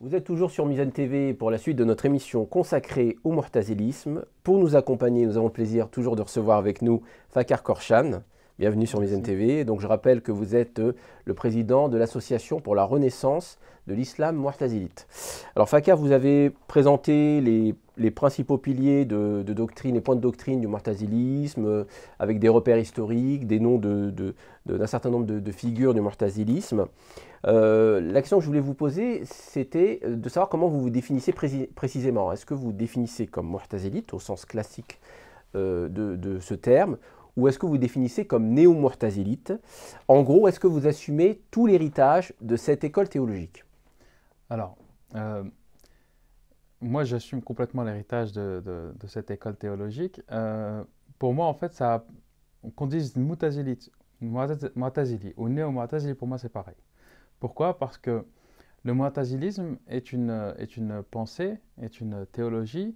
Vous êtes toujours sur Mizan TV pour la suite de notre émission consacrée au mortazélisme. Pour nous accompagner, nous avons le plaisir toujours de recevoir avec nous Fakar Korshan. Bienvenue sur Misen TV. Donc je rappelle que vous êtes euh, le président de l'association pour la renaissance de l'islam mu'tazilite. Alors Fakir, vous avez présenté les, principaux piliers de, doctrine, les points de doctrine du mu'tazilisme, euh, avec des repères historiques, des noms d'un certain nombre de, figures du mu'tazilisme. Euh, L'action que je voulais vous poser, c'était de savoir comment vous vous définissez précisément. Est-ce que vous définissez comme mu'tazilite au sens classique de ce terme ou est-ce que vous définissez comme néo mortazilite En gros, est-ce que vous assumez tout l'héritage de cette école théologique Alors, euh, moi, j'assume complètement l'héritage de, cette école théologique. Euh, pour moi, en fait, ça, qu'on dise mortazilite mu'tazili ou néo-mu'tazili, pour moi, c'est pareil. Pourquoi Parce que le mu'tazilisme est une, est une pensée, est une théologie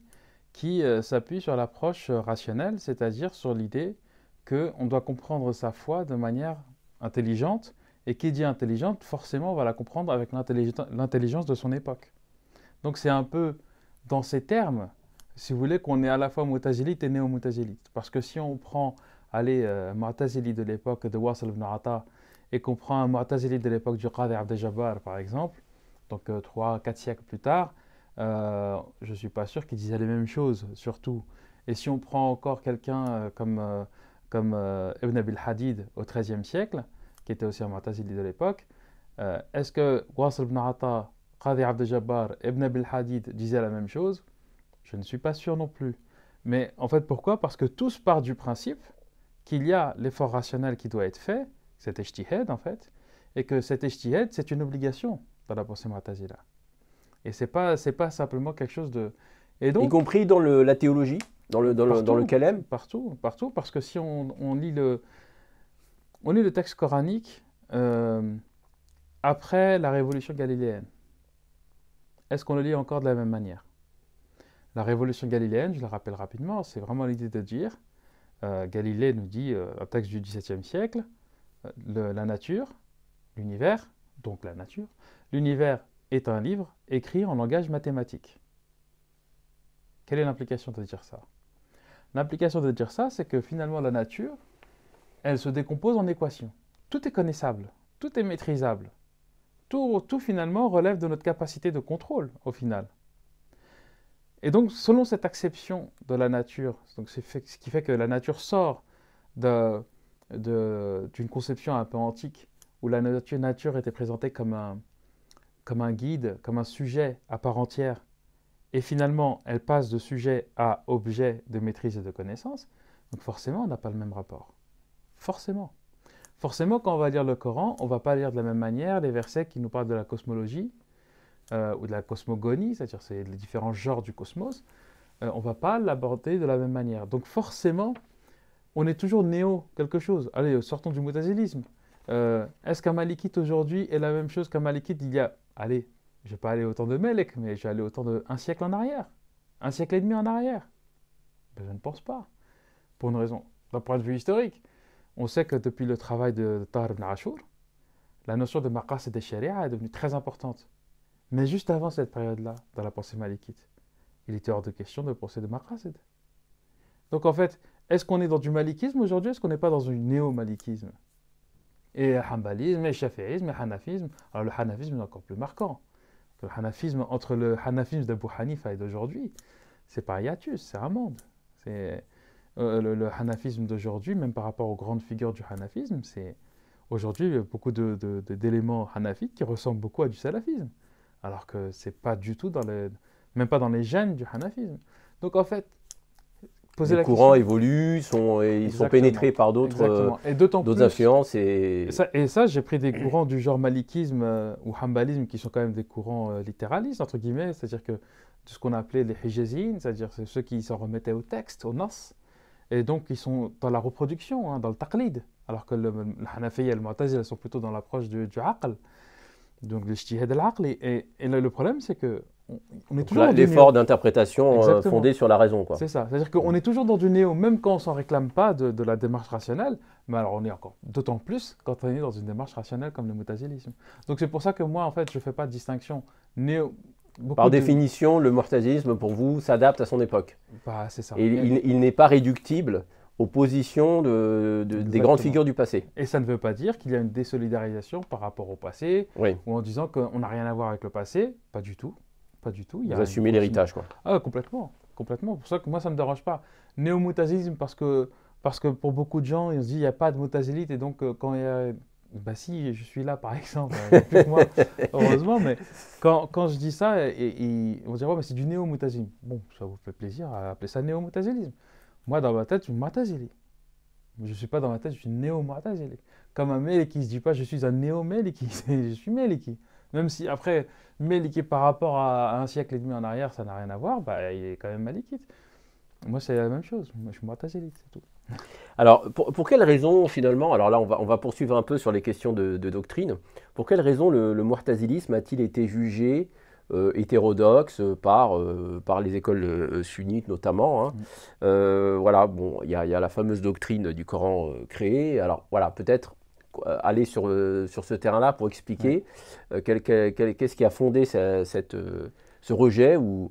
qui euh, s'appuie sur l'approche rationnelle, c'est-à-dire sur l'idée qu'on doit comprendre sa foi de manière intelligente. Et qui dit intelligente, forcément, on va la comprendre avec l'intelligence de son époque. Donc c'est un peu dans ces termes, si vous voulez, qu'on est à la fois mutazilite et néo-mutazilite. Parce que si on prend, allez, euh, de l'époque de Wasl ibn Atta, et qu'on prend un de l'époque du Qadi de Jabbar, par exemple, donc 3-4 euh, siècles plus tard, euh, je ne suis pas sûr qu'ils disait les mêmes choses, surtout. Et si on prend encore quelqu'un euh, comme comme euh, Ibn Abil Hadid au XIIIe siècle, qui était aussi un Mu'tazili de l'époque, euh, est-ce que Wasr ibn Atta, Qadi Abd Jabbar, Ibn Abil Hadid disaient la même chose Je ne suis pas sûr non plus. Mais en fait, pourquoi Parce que tous partent du principe qu'il y a l'effort rationnel qui doit être fait, cet ijtihad en fait, et que cet ijtihad, c'est une obligation dans la pensée Mu'tazila. Et ce n'est pas, pas simplement quelque chose de... Et donc, y compris dans la théologie dans le, dans, partout, Partout, parce que si on, lit, le, lit le texte coranique euh, après la révolution galiléenne, est-ce qu'on le lit encore de la même manière La révolution galiléenne, je le rappelle rapidement, c'est vraiment l'idée de dire, euh, Galilée nous dit, euh, un texte du XVIIe siècle, la nature, l'univers, donc la nature, l'univers est un livre écrit en langage mathématique. Quelle est l'implication de dire ça L'implication de dire ça, c'est que finalement la nature, elle se décompose en équations. Tout est connaissable, tout est maîtrisable. Tout, finalement relève de notre capacité de contrôle au final. Et donc selon cette acception de la nature, donc ce qui fait que la nature sort d'une de, conception un peu antique où la nature, nature était présentée comme comme un guide, comme un sujet à part entière et finalement elle passe de sujet à objet de maîtrise et de connaissance, donc forcément on n'a pas le même rapport. Forcément. Forcément, quand on va lire le Coran, on ne va pas lire de la même manière les versets qui nous parlent de la cosmologie euh, ou de la cosmogonie, c'est-à-dire les différents genres du cosmos, euh, on ne va pas l'aborder de la même manière. Donc forcément, on est toujours néo quelque chose. Allez, sortons du moutazilisme. Euh, est-ce qu'un malikite aujourd'hui est la même chose qu'un malikite il y a, allez, je ne vais pas aller autant de Melek, mais je vais aller autant de un siècle en arrière, un siècle et demi en arrière. Ben, je ne pense pas. Pour une raison, d'un point de vue historique. On sait que depuis le travail de Tahar ibn Ashur, la notion de maqas et de sharia est devenue très importante. Mais juste avant cette période-là, dans la pensée malikite, il était hors de question de penser de maqasid. Donc en fait, est-ce qu'on est dans du malikisme aujourd'hui Est-ce qu'on n'est pas dans du néo-malikisme Et hanbalisme, et shafiisme, et hanafisme. Alors le hanafisme est encore plus marquant. Le hanafisme, entre le hanafisme d'Abu Hanifa et d'aujourd'hui, c'est pas hiatus, c'est un monde. C'est, euh, le, hanafisme d'aujourd'hui, même par rapport aux grandes figures du hanafisme, c'est aujourd'hui beaucoup de, d'éléments hanafiques qui ressemblent beaucoup à du salafisme, alors que c'est pas du tout dans les, même pas dans les gènes du hanafisme. Donc en fait, les courants évoluent, sont, ils sont pénétrés par d'autres euh, influences. Et... Et ça, j'ai pris des courants du genre malikisme euh, ou hambalisme, qui sont quand même des courants euh, littéralistes, entre guillemets, c'est-à-dire que ce qu'on appelait les hijazines, c'est-à-dire ceux qui s'en remettaient au texte, au nas, et donc ils sont dans la reproduction, hein, dans le taqlid, alors que le, le et le ils sont plutôt dans l'approche du, du aql, donc le shtihad al-aqli. Et, et, le problème, c'est que on est toujours l'effort d'interprétation euh, fondé sur la raison. C'est ça. C'est-à-dire qu'on est toujours dans du néo, même quand on s'en réclame pas de, la démarche rationnelle, mais alors on est encore d'autant plus quand on est dans une démarche rationnelle comme le mutazilisme. Donc c'est pour ça que moi, en fait, je ne fais pas de distinction néo. Par définition, le mortalisme, pour vous, s'adapte à son époque. Bah, c'est ça. Et il, n'est pas réductible aux positions des grandes figures du passé. Et ça ne veut pas dire qu'il y a une désolidarisation par rapport au passé, ou en disant qu'on n'a rien à voir avec le passé, pas du tout. Pas du tout. Il y a Vous assumez l'héritage, quoi. Ah, complètement. Complètement. Pour ça que moi, ça ne me dérange pas. néo parce que, parce que pour beaucoup de gens, ils se disent il n'y a pas de moutazilite, Et donc, euh, quand il y a. Bah si, je suis là par exemple, plus moi, heureusement, mais quand, je dis ça, et, on dirait, mais c'est du néo Bon, ça vous fait plaisir à appeler ça néo Moi, dans ma tête, je suis moutazili. Je ne suis pas dans ma tête, je suis néo Comme un mélé qui ne se dit pas je suis un néo qui je suis qui. Même si après, mais liquide par rapport à un siècle et demi en arrière, ça n'a rien à voir, bah, il est quand même mal liquide. Moi, c'est la même chose. Moi, je suis moirtaziliste, c'est tout. Alors, pour, quelles raisons, finalement, alors là, on va, on va poursuivre un peu sur les questions de, doctrine. Pour quelles raisons le, le a-t-il été jugé euh, hétérodoxe euh, par, euh, par les écoles sunnites, notamment hein? mm. Voilà, bon, il y, y, a la fameuse doctrine du Coran créé. Alors, voilà, peut-être euh, aller sur, euh, sur ce terrain-là pour expliquer euh, qu'est-ce qui a fondé cette, ce rejet ou,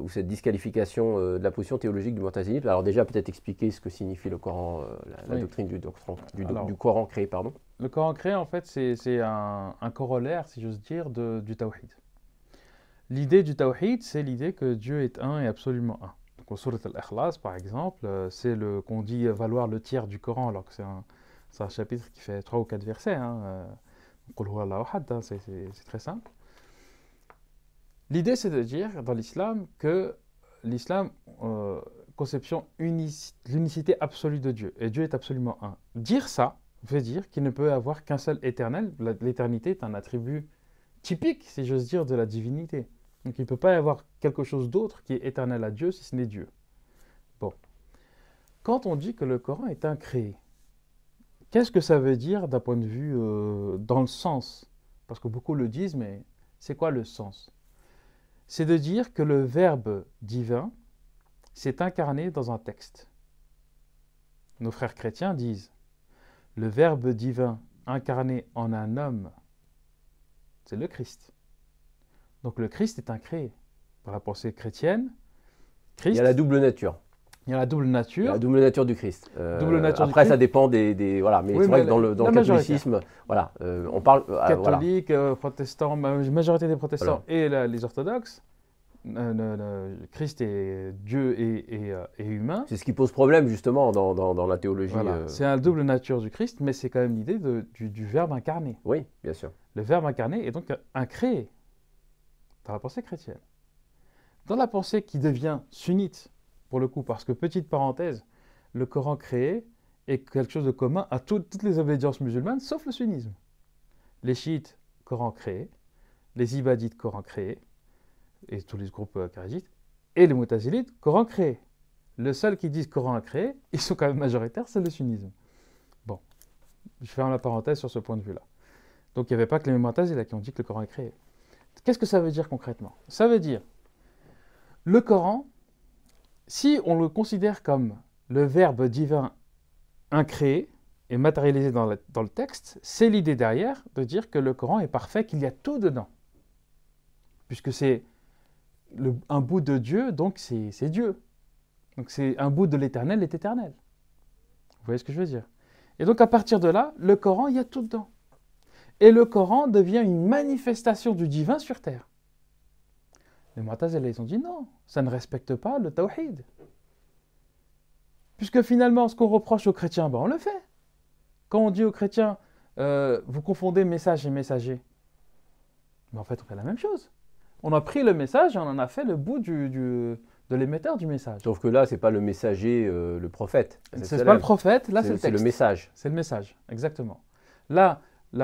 ou cette disqualification de la position théologique du montazinisme. Alors déjà, peut-être expliquer ce que signifie le Coran, la, doctrine du, du, Coran créé. pardon. Le Coran créé, en fait, c'est un, un, corollaire, si j'ose dire, de, du Tawhid. L'idée du Tawhid, c'est l'idée que Dieu est un et absolument un. Donc au Surat al-Ikhlas, par exemple, c'est le qu'on dit valoir le tiers du Coran, alors que c'est un, c'est un chapitre qui fait trois ou quatre versets. Hein. Euh, hein c'est très simple. L'idée, c'est de dire dans l'islam que l'islam, euh, conception l'unicité absolue de Dieu. Et Dieu est absolument un. Dire ça veut dire qu'il ne peut avoir qu'un seul éternel. L'éternité est un attribut typique, si j'ose dire, de la divinité. Donc il ne peut pas y avoir quelque chose d'autre qui est éternel à Dieu si ce n'est Dieu. Bon. Quand on dit que le Coran est un créé, Qu'est-ce que ça veut dire d'un point de vue euh, dans le sens Parce que beaucoup le disent, mais c'est quoi le sens C'est de dire que le Verbe divin s'est incarné dans un texte. Nos frères chrétiens disent le Verbe divin incarné en un homme, c'est le Christ. Donc le Christ est un créé. Par la pensée chrétienne, Christ. Il y a la double nature. Il y a la double nature. La double nature du Christ. Euh, double nature après, ça dépend des, voilà, mais c'est vrai que dans le, catholicisme, voilà, euh, on parle euh, catholique, protestants protestant, majorité des protestants et les orthodoxes. Christ est Dieu et, humain. C'est ce qui pose problème justement dans, la théologie. Voilà. C'est la double nature du Christ, mais c'est quand même l'idée du, du, verbe incarné. Oui, bien sûr. Le verbe incarné est donc un créé dans la pensée chrétienne. Dans la pensée qui devient sunnite, pour le coup, parce que, petite parenthèse, le Coran créé est quelque chose de commun à toutes les obédiences musulmanes, sauf le sunnisme. Les chiites, Coran créé, les ibadites, Coran créé, et tous les groupes euh, karajites, et les mutazilites, Coran créé. Le seul qui disent Coran a créé, ils sont quand même majoritaires, c'est le sunnisme. Bon, je ferme la parenthèse sur ce point de vue-là. Donc il n'y avait pas que les mutazilites qui ont dit que le Coran est créé. Qu'est-ce que ça veut dire concrètement Ça veut dire le Coran si on le considère comme le verbe divin incréé et matérialisé dans, le texte, c'est l'idée derrière de dire que le Coran est parfait, qu'il y a tout dedans. Puisque c'est un bout de Dieu, donc c'est Dieu. Donc c'est un bout de l'éternel est éternel. Vous voyez ce que je veux dire Et donc à partir de là, le Coran, il y a tout dedans. Et le Coran devient une manifestation du divin sur terre. Les Mu'tazila, ils ont dit non, ça ne respecte pas le tawhid. Puisque finalement, ce qu'on reproche aux chrétiens, ben on le fait. Quand on dit aux chrétiens, euh, vous confondez message et messager, mais ben, en fait, on fait la même chose. On a pris le message et on en a fait le bout du, de l'émetteur du message. Sauf que là, ce n'est pas le messager, euh, le prophète. C'est pas le prophète, là, c'est le, texte. C'est le message. C'est le message, exactement. Là, c'est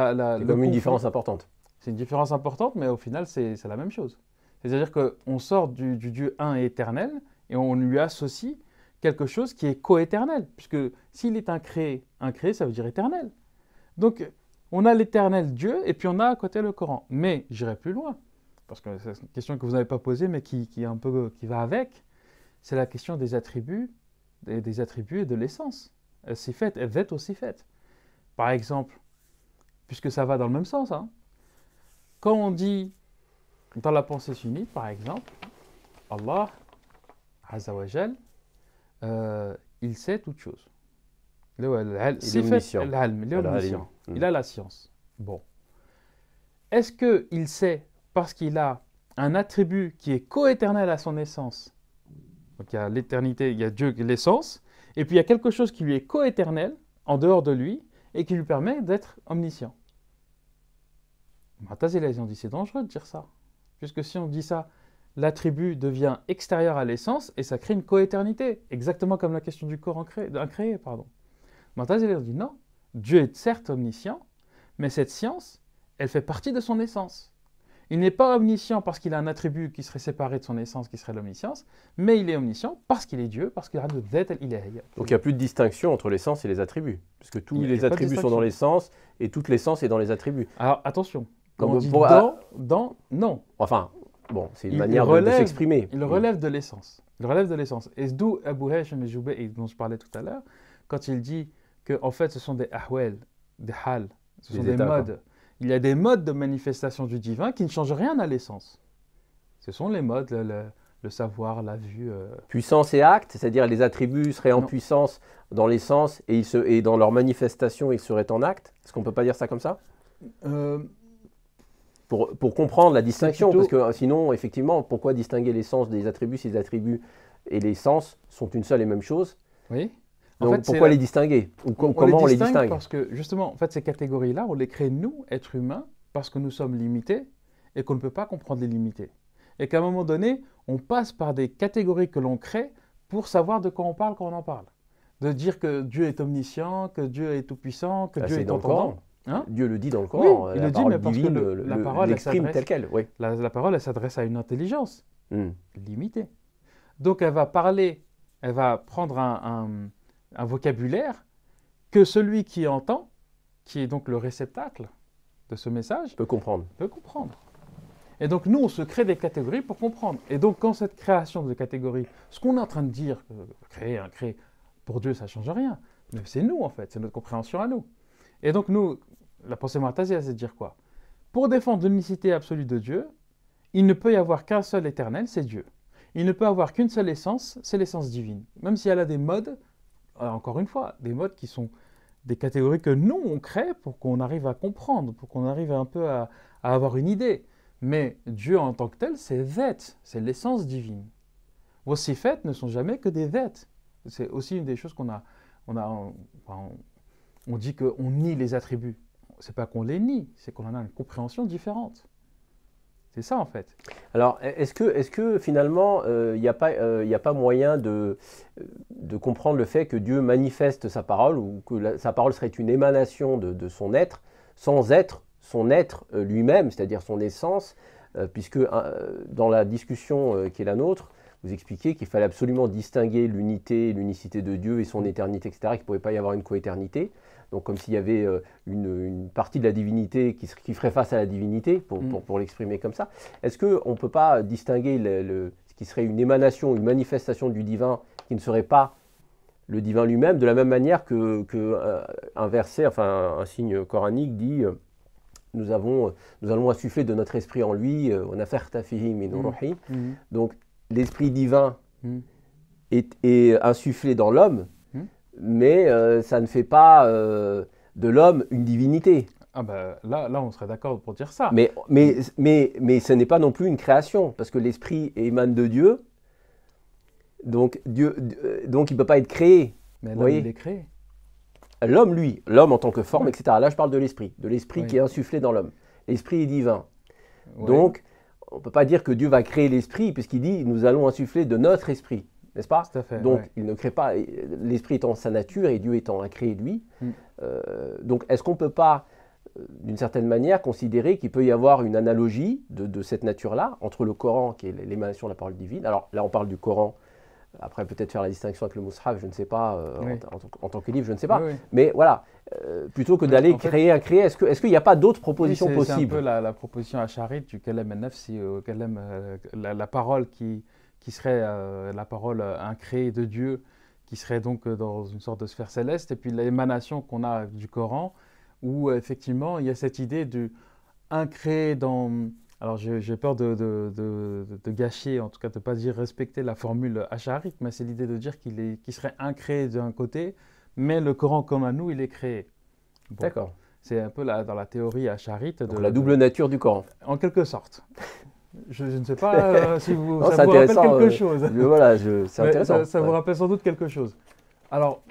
comme une différence importante. C'est une différence importante, mais au final, c'est la même chose. C'est-à-dire qu'on sort du, Dieu un et éternel et on lui associe quelque chose qui est coéternel, puisque s'il est un créé, un créé, ça veut dire éternel. Donc, on a l'éternel Dieu et puis on a à côté le Coran. Mais j'irai plus loin, parce que c'est une question que vous n'avez pas posée, mais qui, est un peu, qui va avec, c'est la question des attributs, des, attributs et de l'essence. s'est euh, fait, elle être aussi faite. Par exemple, puisque ça va dans le même sens, hein. quand on dit dans la pensée sunnite, par exemple, Allah, Azawajal, euh, il sait toutes choses. Il est omniscient. Mm. Il a la science. Bon. Est-ce qu'il sait parce qu'il a un attribut qui est coéternel à son essence Donc il y a l'éternité, il y a Dieu, l'essence, et puis il y a quelque chose qui lui est coéternel en dehors de lui et qui lui permet d'être omniscient. ils ont dit c'est dangereux de dire ça. Puisque si on dit ça, l'attribut devient extérieur à l'essence et ça crée une coéternité, exactement comme la question du corps incréé. Pardon. dit non, Dieu est certes omniscient, mais cette science, elle fait partie de son essence. Il n'est pas omniscient parce qu'il a un attribut qui serait séparé de son essence, qui serait l'omniscience, mais il est omniscient parce qu'il est Dieu, parce qu'il a de il est. Donc il n'y a plus de distinction entre l'essence et les attributs, puisque tous les attributs sont dans l'essence et toute l'essence est dans les attributs. Alors attention, comme on, dit dans, dans, non. Enfin, bon, c'est une manière de, s'exprimer. Il mm. relève de l'essence. Il relève de l'essence. Et d'où Abu Hashim et dont je parlais tout à l'heure, quand il dit que en fait ce sont des ahwel, des hal, ce sont des, modes. Il y a des modes de manifestation du divin qui ne changent rien à l'essence. Ce sont les modes, le, savoir, la vue. Euh. Puissance et acte, c'est-à-dire les attributs seraient en puissance dans l'essence et, dans leur manifestation ils seraient en acte. Est-ce qu'on ne peut pas dire ça comme ça euh, pour, comprendre la distinction, parce que euh, sinon, effectivement, pourquoi distinguer l'essence des attributs si les attributs et les sens sont une seule et même chose Oui. En Donc fait, pourquoi les distinguer Ou comment on les, distingue Parce que justement, en fait, ces catégories-là, on les crée nous, êtres humains, parce que nous sommes limités et qu'on ne peut pas comprendre les limités. Et qu'à un moment donné, on passe par des catégories que l'on crée pour savoir de quoi on parle quand on en parle. De dire que Dieu est omniscient, que Dieu est tout-puissant, que ah, Dieu est, est entendant. Hein Dieu le dit dans le Coran. il la le dit, la parole, l'exprime telle qu'elle. Oui. La, parole, elle s'adresse à une intelligence hmm. limitée. Donc elle va parler, elle va prendre un, vocabulaire que celui qui entend, qui est donc le réceptacle de ce message, peut comprendre. Peut comprendre. Et donc nous, on se crée des catégories pour comprendre. Et donc quand cette création de catégories, ce qu'on est en train de dire, euh, créer, un hein, créer, pour Dieu, ça change rien. Mais c'est nous en fait, c'est notre compréhension à nous. Et donc, nous, la pensée mu'tazila, c'est de dire quoi Pour défendre l'unicité absolue de Dieu, il ne peut y avoir qu'un seul éternel, c'est Dieu. Il ne peut avoir qu'une seule essence, c'est l'essence divine. Même si elle a des modes, euh, encore une fois, des modes qui sont des catégories que nous, on crée pour qu'on arrive à comprendre, pour qu'on arrive un peu à, avoir une idée. Mais Dieu en tant que tel, c'est Z, c'est l'essence divine. voici faites ne sont jamais que des Z. C'est aussi une des choses qu'on a, on a, on dit qu'on nie les attributs. C'est pas qu'on les nie, c'est qu'on en a une compréhension différente. C'est ça en fait. Alors, e-, est-ce que, est que finalement, il euh, n'y a, euh, a, pas moyen de, euh, de, comprendre le fait que Dieu manifeste sa parole ou que sa parole serait une émanation de, son être sans être son être lui-même, c'est-à-dire son essence, puisque dans la discussion qui est la nôtre, vous expliquez qu'il fallait absolument distinguer l'unité, l'unicité de Dieu et son éternité, etc., qu'il ne pouvait pas y avoir une coéternité donc comme s'il y avait euh, une, partie de la divinité qui, ferait face à la divinité, pour, mm. l'exprimer comme ça. Est-ce qu'on ne peut pas distinguer ce qui serait une émanation, une manifestation du divin qui ne serait pas le divin lui-même, de la même manière que, euh, un verset, enfin un signe coranique dit euh, nous, avons, nous allons insuffler de notre esprit en lui, on a fait Donc l'esprit divin mm. est, insufflé dans l'homme, mais euh, ça ne fait pas euh, de l'homme une divinité. Ah bah, là, là, on serait d'accord pour dire ça. Mais, mais, mais, ce n'est pas non plus une création, parce que l'esprit émane de Dieu, donc, Dieu, euh, donc il ne peut pas être créé. Mais l'homme, il est créé. L'homme, lui, l'homme en tant que forme, etc. Là, je parle de l'esprit, de l'esprit qui est insufflé dans l'homme. L'esprit est divin. Donc, on ne peut pas dire que Dieu va créer l'esprit, puisqu'il dit, nous allons insuffler de notre esprit n'est-ce pas fait, Donc, il ne crée pas, l'esprit étant sa nature et Dieu étant créé de lui. donc, est-ce qu'on ne peut pas, euh, d'une certaine manière, considérer qu'il peut y avoir une analogie de, cette nature-là entre le Coran, qui est l'émanation de la parole divine Alors, là, on parle du Coran. Après, peut-être faire la distinction avec le Mus'haf je ne sais pas, euh, en, tant que livre, je ne sais pas. Mais voilà, euh, plutôt que d'aller créer un créer, est-ce qu'il est n'y a pas d'autres propositions possibles C'est un peu la, proposition à Charit du Kalem nf la, parole qui, qui serait euh, la parole euh, incréée de Dieu, qui serait donc euh, dans une sorte de sphère céleste, et puis l'émanation qu'on a du Coran, où effectivement il y a cette idée du incréé dans... Alors j'ai peur de, gâcher, en tout cas de ne pas dire respecter la formule acharite, mais c'est l'idée de dire qu'il serait incréé d'un côté, mais le Coran comme à nous, il est créé. D'accord. C'est un peu là dans la théorie acharite. De, Donc la double nature du Coran. En quelque sorte. Je, ne sais pas euh, si vous, euh, euh, ça vous rappelle quelque chose. voilà, c'est intéressant. Ça, vous rappelle sans doute quelque chose. Alors,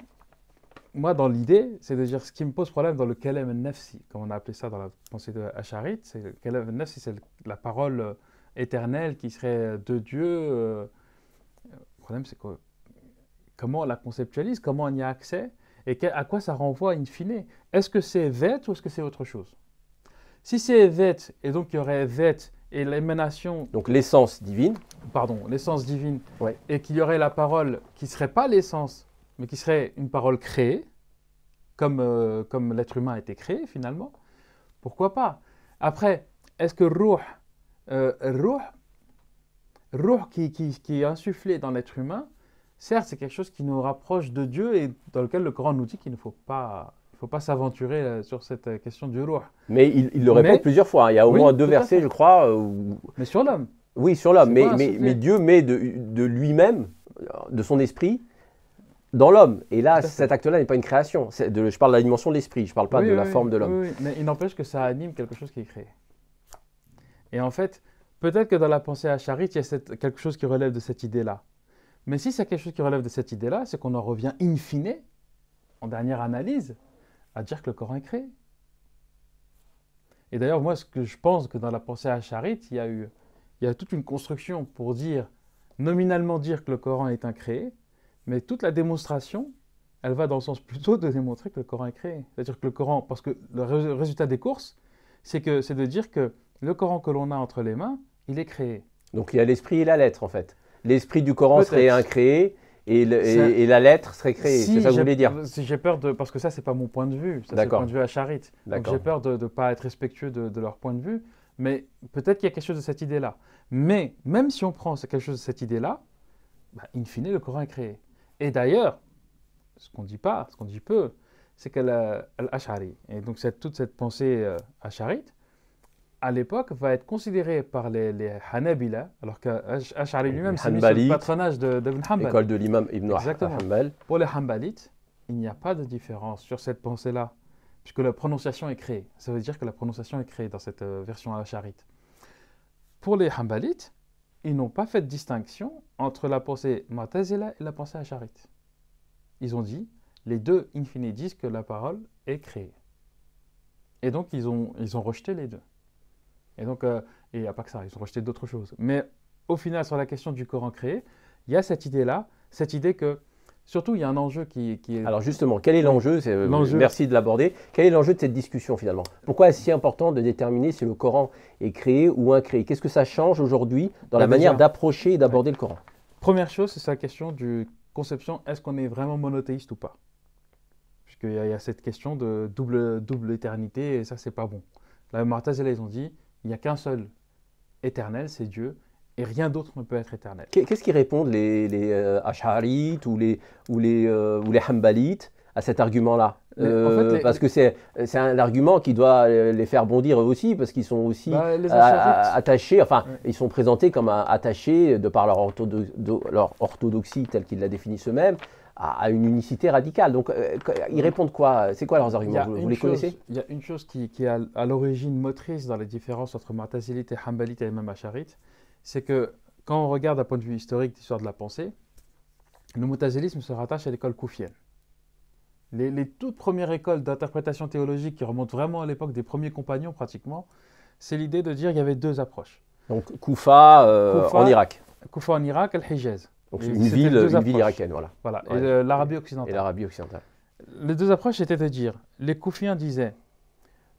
moi, dans l'idée, c'est de dire ce qui me pose problème dans le Kalem nefsi comme on a appelé ça dans la pensée de Hacharit, c'est le Kalem nefsi c'est la parole éternelle qui serait de Dieu. Le problème, c'est que comment on la conceptualise, comment on y a accès et à quoi ça renvoie in fine. Est-ce que c'est Vête ou est-ce que c'est autre chose Si c'est Vête, et donc il y aurait Vête et l'émanation. Donc l'essence divine. Pardon, l'essence divine. Et qu'il y aurait la parole qui ne serait pas l'essence, mais qui serait une parole créée, comme, euh, comme l'être humain a été créé finalement. Pourquoi pas Après, est-ce que Ruh, euh, ruh, ruh qui, qui, qui, est insufflé dans l'être humain, certes, c'est quelque chose qui nous rapproche de Dieu et dans lequel le Coran nous dit qu'il ne faut pas faut pas s'aventurer euh, sur cette euh, question du roi. Mais il, le répète plusieurs fois. Hein. Il y a au moins deux versets, je crois. Euh, mais sur l'homme. Oui, sur l'homme. Mais, mais, Dieu met de, lui-même, de son esprit, dans l'homme. Et là, cet acte-là n'est pas une création. je parle de la dimension de l'esprit, je ne parle pas de la forme de l'homme. Mais il n'empêche que ça anime quelque chose qui est créé. Et en fait, peut-être que dans la pensée à Charit, il y a cette, quelque chose qui relève de cette idée-là. Mais si c'est quelque chose qui relève de cette idée-là, c'est qu'on en revient in fine, en dernière analyse, à dire que le Coran est créé. Et d'ailleurs, moi, ce que je pense que dans la pensée Charite, il y a eu il y a toute une construction pour dire, nominalement dire que le Coran est un créé, mais toute la démonstration, elle va dans le sens plutôt de démontrer que le Coran est créé. C'est-à-dire que le Coran, parce que le résultat des courses, c'est que c'est de dire que le Coran que l'on a entre les mains, il est créé. Donc il y a l'esprit et la lettre en fait. L'esprit du Coran serait créé et, la lettre serait créée. c'est ça que vous voulez dire Si j'ai peur de. Parce que ça, c'est pas mon point de vue. Ça, c'est le point de vue à charite. Donc j'ai peur de ne pas être respectueux de, leur point de vue. Mais peut-être qu'il y a quelque chose de cette idée-là. Mais même si on prend quelque chose de cette idée-là, bah, in fine, le Coran est créé. Et d'ailleurs, ce qu'on dit pas, ce qu'on dit peu, c'est qu'elle a al Et donc, cette, toute cette pensée acharite, euh, à charite à l'époque, va être considéré par les, les Hanabila, alors qu'Ash'ari lui-même c'est le patronage d'Ibn Hanbal. École de l'imam Ibn Hanbal. Pour les Hanbalites, il n'y a pas de différence sur cette pensée-là, puisque la prononciation est créée. Ça veut dire que la prononciation est créée dans cette euh, version charite Pour les Hanbalites, ils n'ont pas fait de distinction entre la pensée Matazila et la pensée charite Ils ont dit, les deux, infinis disent que la parole est créée. Et donc, ils ont, ils ont rejeté les deux. Et donc, il n'y a pas que ça, ils ont rejeté d'autres choses. Mais au final, sur la question du Coran créé, il y a cette idée-là, cette idée que Surtout, il y a un enjeu qui, est. Alors justement, quel est euh, l'enjeu Merci de l'aborder. Quel est l'enjeu de cette discussion finalement Pourquoi est-ce si important de déterminer si le Coran est créé ou incréé Qu'est-ce que ça change aujourd'hui dans la, bah, manière d'approcher et d'aborder le Coran Première chose, c'est la question du conception est-ce qu'on est vraiment monothéiste ou pas Puisqu'il y, a cette question de double, double éternité et ça, c'est pas bon. La Martazela, ils ont dit il n'y a qu'un seul éternel, c'est Dieu, et rien d'autre ne peut être éternel. Qu'est-ce qui répondent les, les euh, Ash'arites ou les, ou les, euh, ou les Hanbalites à cet argument-là euh, Parce que c'est un argument qui doit les faire bondir eux aussi, parce qu'ils sont aussi bah, attachés, enfin, ils sont présentés comme attachés de par leur, leur orthodoxie telle qu'ils la définissent eux-mêmes, à, une unicité radicale. Donc, euh, ils répondent quoi C'est quoi leurs arguments Vous, les connaissez Il y a une chose qui, est à, l'origine motrice dans les différences entre Matazélite et Hanbalite et même c'est que quand on regarde d'un point de vue historique l'histoire de la pensée, le Matazélisme se rattache à l'école koufienne. Les, toutes premières écoles d'interprétation théologique qui remontent vraiment à l'époque des premiers compagnons pratiquement, c'est l'idée de dire qu'il y avait deux approches. Donc Koufa, euh, en Irak. Koufa en Irak, Al-Hijaz. Donc une ville, irakienne, voilà. voilà. Et l'Arabie occidentale. l'Arabie occidentale. Les deux approches étaient de dire, les Koufiens disaient,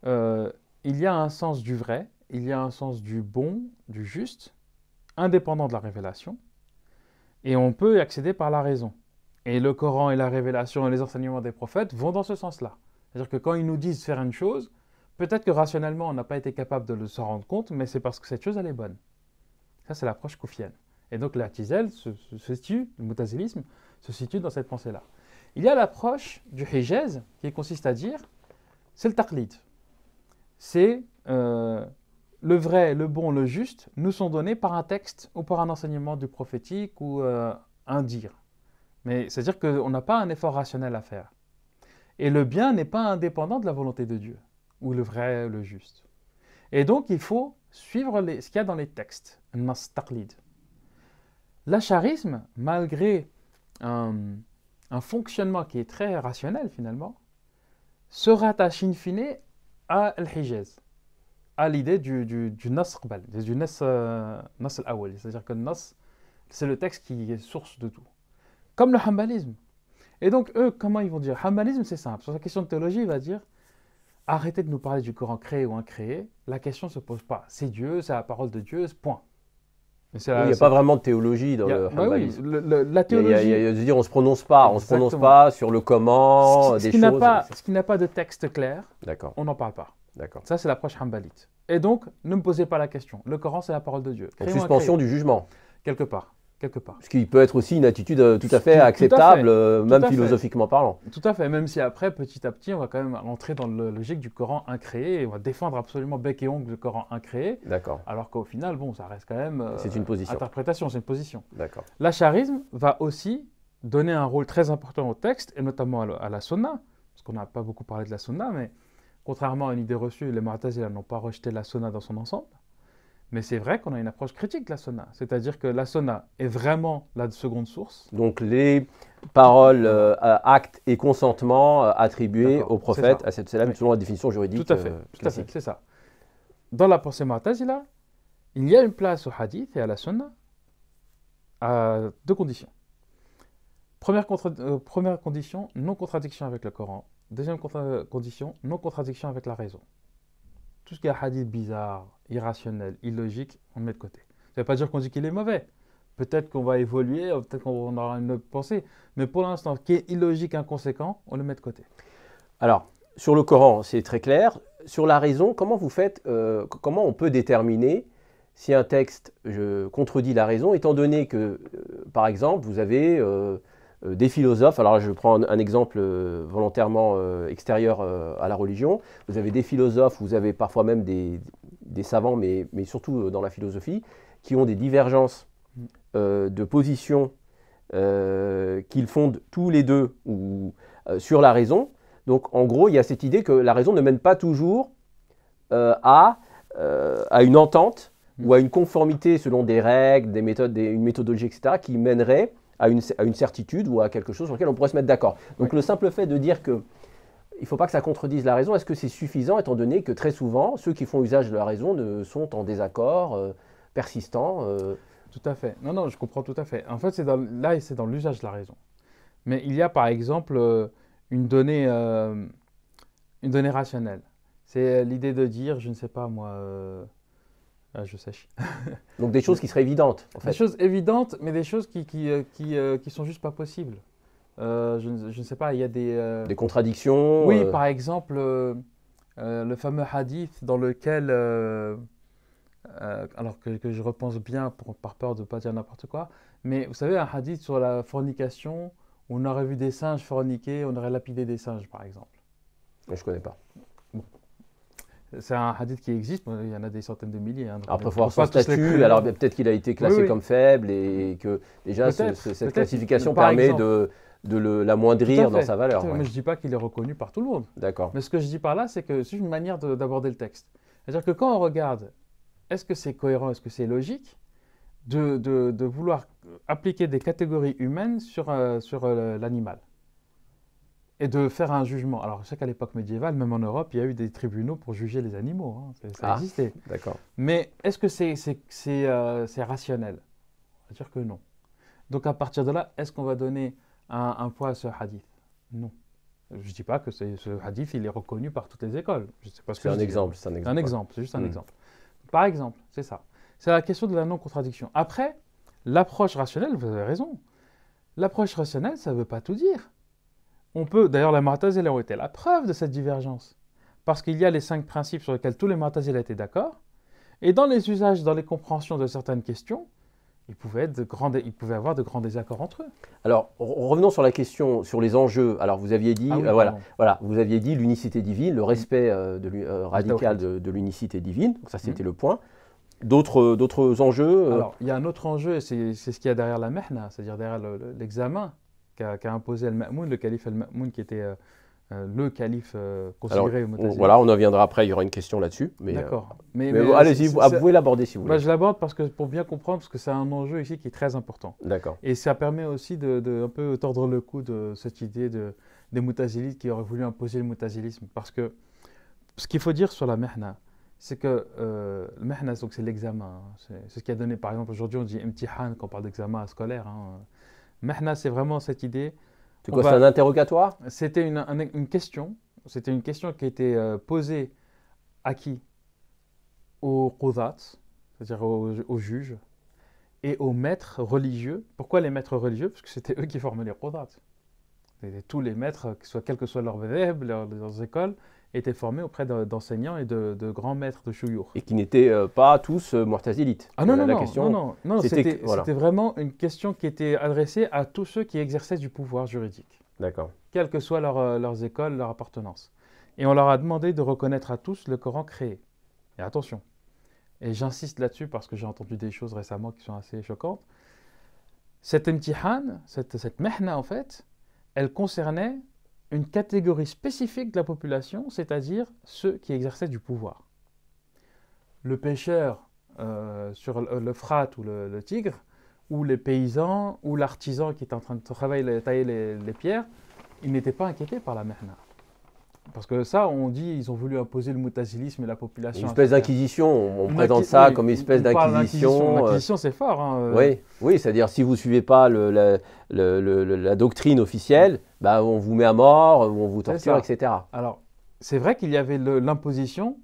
euh, il y a un sens du vrai, il y a un sens du bon, du juste, indépendant de la révélation, et on peut y accéder par la raison. Et le Coran et la révélation et les enseignements des prophètes vont dans ce sens-là. C'est-à-dire que quand ils nous disent faire une chose, peut-être que rationnellement on n'a pas été capable de se rendre compte, mais c'est parce que cette chose elle est bonne. Ça c'est l'approche koufienne. Et donc l'artisel se, se, situe, le moutazilisme se situe dans cette pensée-là. Il y a l'approche du hijaz qui consiste à dire c'est le taqlid. C'est euh, le vrai, le bon, le juste nous sont donnés par un texte ou par un enseignement du prophétique ou euh, un dire. Mais c'est-à-dire qu'on n'a pas un effort rationnel à faire. Et le bien n'est pas indépendant de la volonté de Dieu, ou le vrai, le juste. Et donc il faut suivre les, ce qu'il y a dans les textes, nas taqlid. L'acharisme, malgré un, fonctionnement qui est très rationnel finalement, se rattache in fine à l'hijaz, à l'idée du, du, du nasr euh, al-awal, c'est-à-dire que le nas, c'est le texte qui est source de tout. Comme le hambalisme. Et donc eux, comment ils vont dire hambalisme, c'est simple. Sur la question de théologie, il va dire arrêtez de nous parler du Coran créé ou incréé, la question ne se pose pas. C'est Dieu, c'est la parole de Dieu, point. Il n'y a pas vraiment de théologie dans le bah oui, la théologie. dire on se prononce pas, on se prononce pas sur le comment, des choses. ce qui n'a pas de texte clair, on n'en parle pas. D'accord. Ça, c'est l'approche Hanbalite. Et donc, ne me posez pas la question. Le Coran, c'est la parole de Dieu. En suspension du jugement. Quelque part quelque part. Ce qui peut être aussi une attitude euh, tout à fait acceptable, euh, même philosophiquement parlant. Tout à fait, même si après, petit à petit, on va quand même entrer dans la logique du Coran incréé, et on va défendre absolument bec et ongle le Coran incréé. D'accord. Alors qu'au final, bon, ça reste quand même... Euh, c'est une position. Interprétation, c'est une position. D'accord. L'acharisme va aussi donner un rôle très important au texte, et notamment à, la sunna, parce qu'on n'a pas beaucoup parlé de la sunna, mais contrairement à une idée reçue, les Mu'tazila n'ont pas rejeté la sunna dans son ensemble. Mais c'est vrai qu'on a une approche critique de la Sona. C'est-à-dire que la Sona est vraiment la seconde source. Donc les paroles, euh, euh, actes et consentements euh, attribués au prophète, à cette salam, selon la définition juridique. Tout tout à fait, c'est ça. Dans la pensée Mu'tazila, il y a une place au hadith et à la Sona à deux conditions. Première, première condition, non-contradiction avec le Coran. Deuxième condition, non-contradiction avec la raison tout ce qui est hadith bizarre, irrationnel, illogique, on le met de côté. Ça ne veut pas dire qu'on dit qu'il est mauvais. Peut-être qu'on va évoluer, peut-être qu'on aura une autre pensée. Mais pour l'instant, qui est illogique, inconséquent, on le met de côté. Alors, sur le Coran, c'est très clair. Sur la raison, comment vous faites, euh, comment on peut déterminer si un texte contredit la raison, étant donné que, euh, par exemple, vous avez euh, euh, des philosophes, alors je prends un, exemple euh, volontairement euh, extérieur à la religion, vous avez des philosophes, vous avez parfois même des, savants, mais, surtout dans la philosophie, qui ont des divergences mm. de position qu'ils fondent tous les deux ou, sur la raison. Donc en gros, il y a cette idée que la raison ne mène pas toujours à, à une entente mm. ou à une conformité selon des règles, des méthodes, une méthodologie, etc., qui mènerait à une, certitude ou à quelque chose sur lequel on pourrait se mettre d'accord. Donc le simple fait de dire que il ne faut pas que ça contredise la raison, est-ce que c'est suffisant étant donné que très souvent, ceux qui font usage de la raison ne sont en désaccord euh, persistant euh Tout à fait. Non, non, je comprends tout à fait. En fait, là, c'est dans l'usage de la raison. Mais il y a par exemple euh, une, donnée, une donnée rationnelle. C'est l'idée de dire, je ne sais pas moi, ah, je sais Donc des choses qui seraient évidentes. fait. Des choses évidentes, mais des choses qui, qui, euh, euh, qui, sont juste pas possibles. Euh, je, je, ne sais pas, il y a des... Des contradictions Oui, par exemple, le fameux hadith dans lequel... alors que, je repense bien pour, par peur de ne pas dire n'importe quoi, mais vous savez, un hadith sur la fornication, on aurait vu des singes forniquer, on aurait lapidé des singes, par exemple. Je ne connais pas. C'est un hadith qui existe, il y en a des centaines de milliers. Hein, faut parfois, son statut, alors peut-être qu'il a été classé comme faible et que déjà cette classification permet de, l'amoindrir dans sa valeur. Mais je ne dis pas qu'il est reconnu par tout le monde. D'accord. Mais ce que je dis par là, c'est que c'est une manière d'aborder le texte. C'est-à-dire que quand on regarde, est-ce que c'est cohérent, est-ce que c'est logique de, vouloir appliquer des catégories humaines sur, euh, sur euh, l'animal et de faire un jugement. Alors, je sais qu'à l'époque médiévale, même en Europe, il y a eu des tribunaux pour juger les animaux. Hein. Ça, ah, existait. D'accord. Mais est-ce que euh, c'est rationnel On va dire que non. Donc, à partir de là, est-ce qu'on va donner un, poids à ce hadith Non. Je ne dis pas que ce hadith, il est reconnu par toutes les écoles. Je un exemple, c'est un exemple. Un exemple, c'est juste un hmm. exemple. Par exemple, c'est ça. C'est la question de la non-contradiction. Après, l'approche rationnelle, vous avez raison. L'approche rationnelle, ça ne veut pas tout dire. On peut, d'ailleurs, la Mu'tazila ont été la preuve de cette divergence, parce qu'il y a les cinq principes sur lesquels tous les Mu'tazila étaient d'accord, et dans les usages, dans les compréhensions de certaines questions, il pouvait être grands, avoir de grands désaccords entre eux. Alors, revenons sur la question, sur les enjeux. Alors, vous aviez dit, ah euh, voilà, voilà, vous aviez dit l'unicité divine, le respect euh, de, euh, radical de, l'unicité divine. Donc, ça, c'était mm. le point. D'autres enjeux Alors, il y a un autre enjeu, et c'est ce qu'il y a derrière la mehna, c'est-à-dire derrière l'examen qui a imposé Al-Ma'moun, le calife Al-Ma'moun qui était euh, euh, le calife euh, considéré Alors, Voilà, on en viendra après, il y aura une question là-dessus. D'accord. mais, allez-y, vous, pouvez l'aborder si vous bah, voulez. je l'aborde parce que pour bien comprendre, parce que c'est un enjeu ici qui est très important. D'accord. Et ça permet aussi de, un peu tordre le cou de cette idée de, des Moutazilites qui auraient voulu imposer le Moutazilisme. Parce que ce qu'il faut dire sur la Mehna, c'est que le Mehna, c'est l'examen. Hein. c'est ce qui a donné, par exemple, aujourd'hui, on dit Mtihan quand on parle d'examen scolaire. Hein. Mehna, c'est vraiment cette idée. C'est quoi, c'est un interrogatoire C'était une, question. C'était une question qui était été euh, posée à qui Aux Qudhat, c'est-à-dire aux, juges, et aux maîtres religieux. Pourquoi les maîtres religieux Parce que c'était eux qui formaient les c'était Tous les maîtres, que soit, quel que soit leur vedeb, leur, leurs écoles, étaient formés auprès d'enseignants et de, grands maîtres de Shuyur. Et qui n'étaient euh, pas tous euh, mortazilites. Ah euh, non, non, non, non, c'était vraiment une question qui était adressée à tous ceux qui exerçaient du pouvoir juridique. D'accord. Quelles que soient leurs euh, écoles, leur appartenance. Et on leur a demandé de reconnaître à tous le Coran créé. Et attention, et j'insiste là-dessus parce que j'ai entendu des choses récemment qui sont assez choquantes, Cette imtihan, cette, cette mehna en fait, elle concernait une catégorie spécifique de la population, c'est-à-dire ceux qui exerçaient du pouvoir. Le pêcheur euh, sur le frat ou le, Tigre, ou les paysans, ou l'artisan qui est en train de travailler, tailler les, les pierres, ils n'étaient pas inquiétés par la mehna. Parce que ça, on dit, ils ont voulu imposer le moutazilisme et la population. Une espèce d'inquisition, on, présente ça comme une espèce d'inquisition. Euh, L'inquisition, c'est fort. Hein, euh. Oui, oui c'est-à-dire si vous ne suivez pas la, doctrine officielle, bah, on vous met à mort, on vous torture, etc. Alors, c'est vrai qu'il y avait l'imposition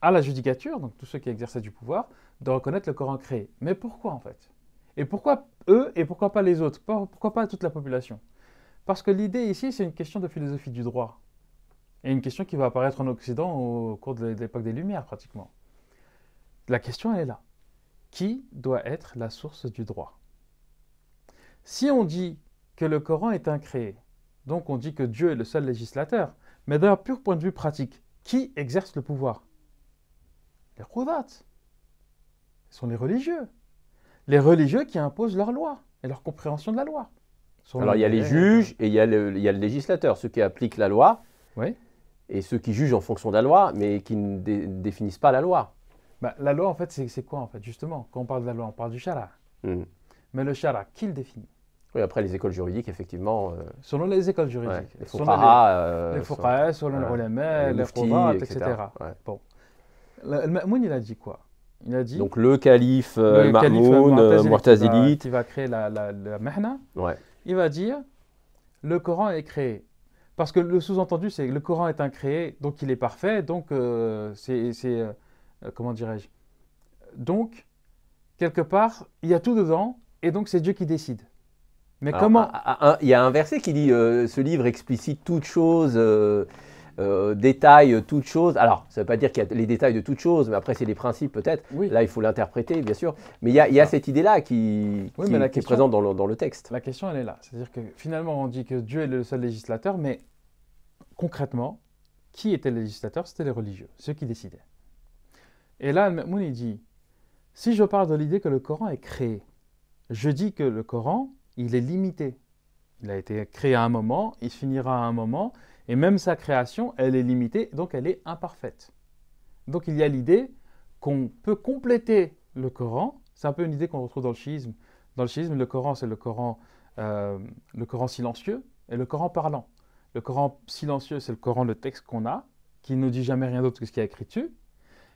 à la judicature, donc tous ceux qui exerçaient du pouvoir, de reconnaître le Coran créé. Mais pourquoi en fait Et pourquoi eux et pourquoi pas les autres Pourquoi pas toute la population Parce que l'idée ici, c'est une question de philosophie du droit. Et une question qui va apparaître en Occident au cours de l'époque des Lumières, pratiquement. La question, elle est là. Qui doit être la source du droit Si on dit que le Coran est incréé, donc on dit que Dieu est le seul législateur, mais d'un pur point de vue pratique, qui exerce le pouvoir Les Khoudat. Ce sont les religieux. Les religieux qui imposent leur loi et leur compréhension de la loi. Alors il y a les juges et il y a le, il y a le législateur, ceux qui appliquent la loi. Oui et ceux qui jugent en fonction de la loi, mais qui ne définissent pas la loi. Bah, la loi, en fait, c'est quoi, en fait, justement Quand on parle de la loi, on parle du chara. Hmm. Mais le chara, qui le définit Oui, après, les écoles juridiques, effectivement... Euh, selon les écoles juridiques. les les fuqaha, selon les les etc. Bon. Le, Mamoun, il a dit quoi il a dit... Donc le calife euh, Mahmoud, euh, Il va créer la, la, la mahna, il va dire, le Coran est créé parce que le sous-entendu, c'est que le Coran est un créé, donc il est parfait, donc euh, c'est. Euh, euh, comment dirais-je Donc, quelque part, il y a tout dedans, et donc c'est Dieu qui décide. Mais comment. Il y a un verset qui dit ce livre explicite toute chose euh, détaille euh, toute chose. Alors, ça ne veut pas dire qu'il y a les détails de toutes choses, mais après, c'est des principes peut-être. Oui. Là, il faut l'interpréter, bien sûr. Mais il y a, ah. cette idée-là qui, est présente dans le, texte. La question, elle est là. C'est-à-dire que finalement, on dit que Dieu est le seul législateur, mais concrètement, qui était le législateur C'était les religieux, ceux qui décidaient. Et là, al il dit si je parle de l'idée que le Coran est créé, je dis que le Coran, il est limité. Il a été créé à un moment, il finira à un moment, et même sa création, elle est limitée, donc elle est imparfaite. Donc il y a l'idée qu'on peut compléter le Coran. C'est un peu une idée qu'on retrouve dans le chiisme. Dans le chiisme, le Coran, c'est le Coran, euh, le Coran silencieux et le Coran parlant. Le Coran silencieux, c'est le Coran, le texte qu'on a, qui ne dit jamais rien d'autre que ce qui est écrit dessus.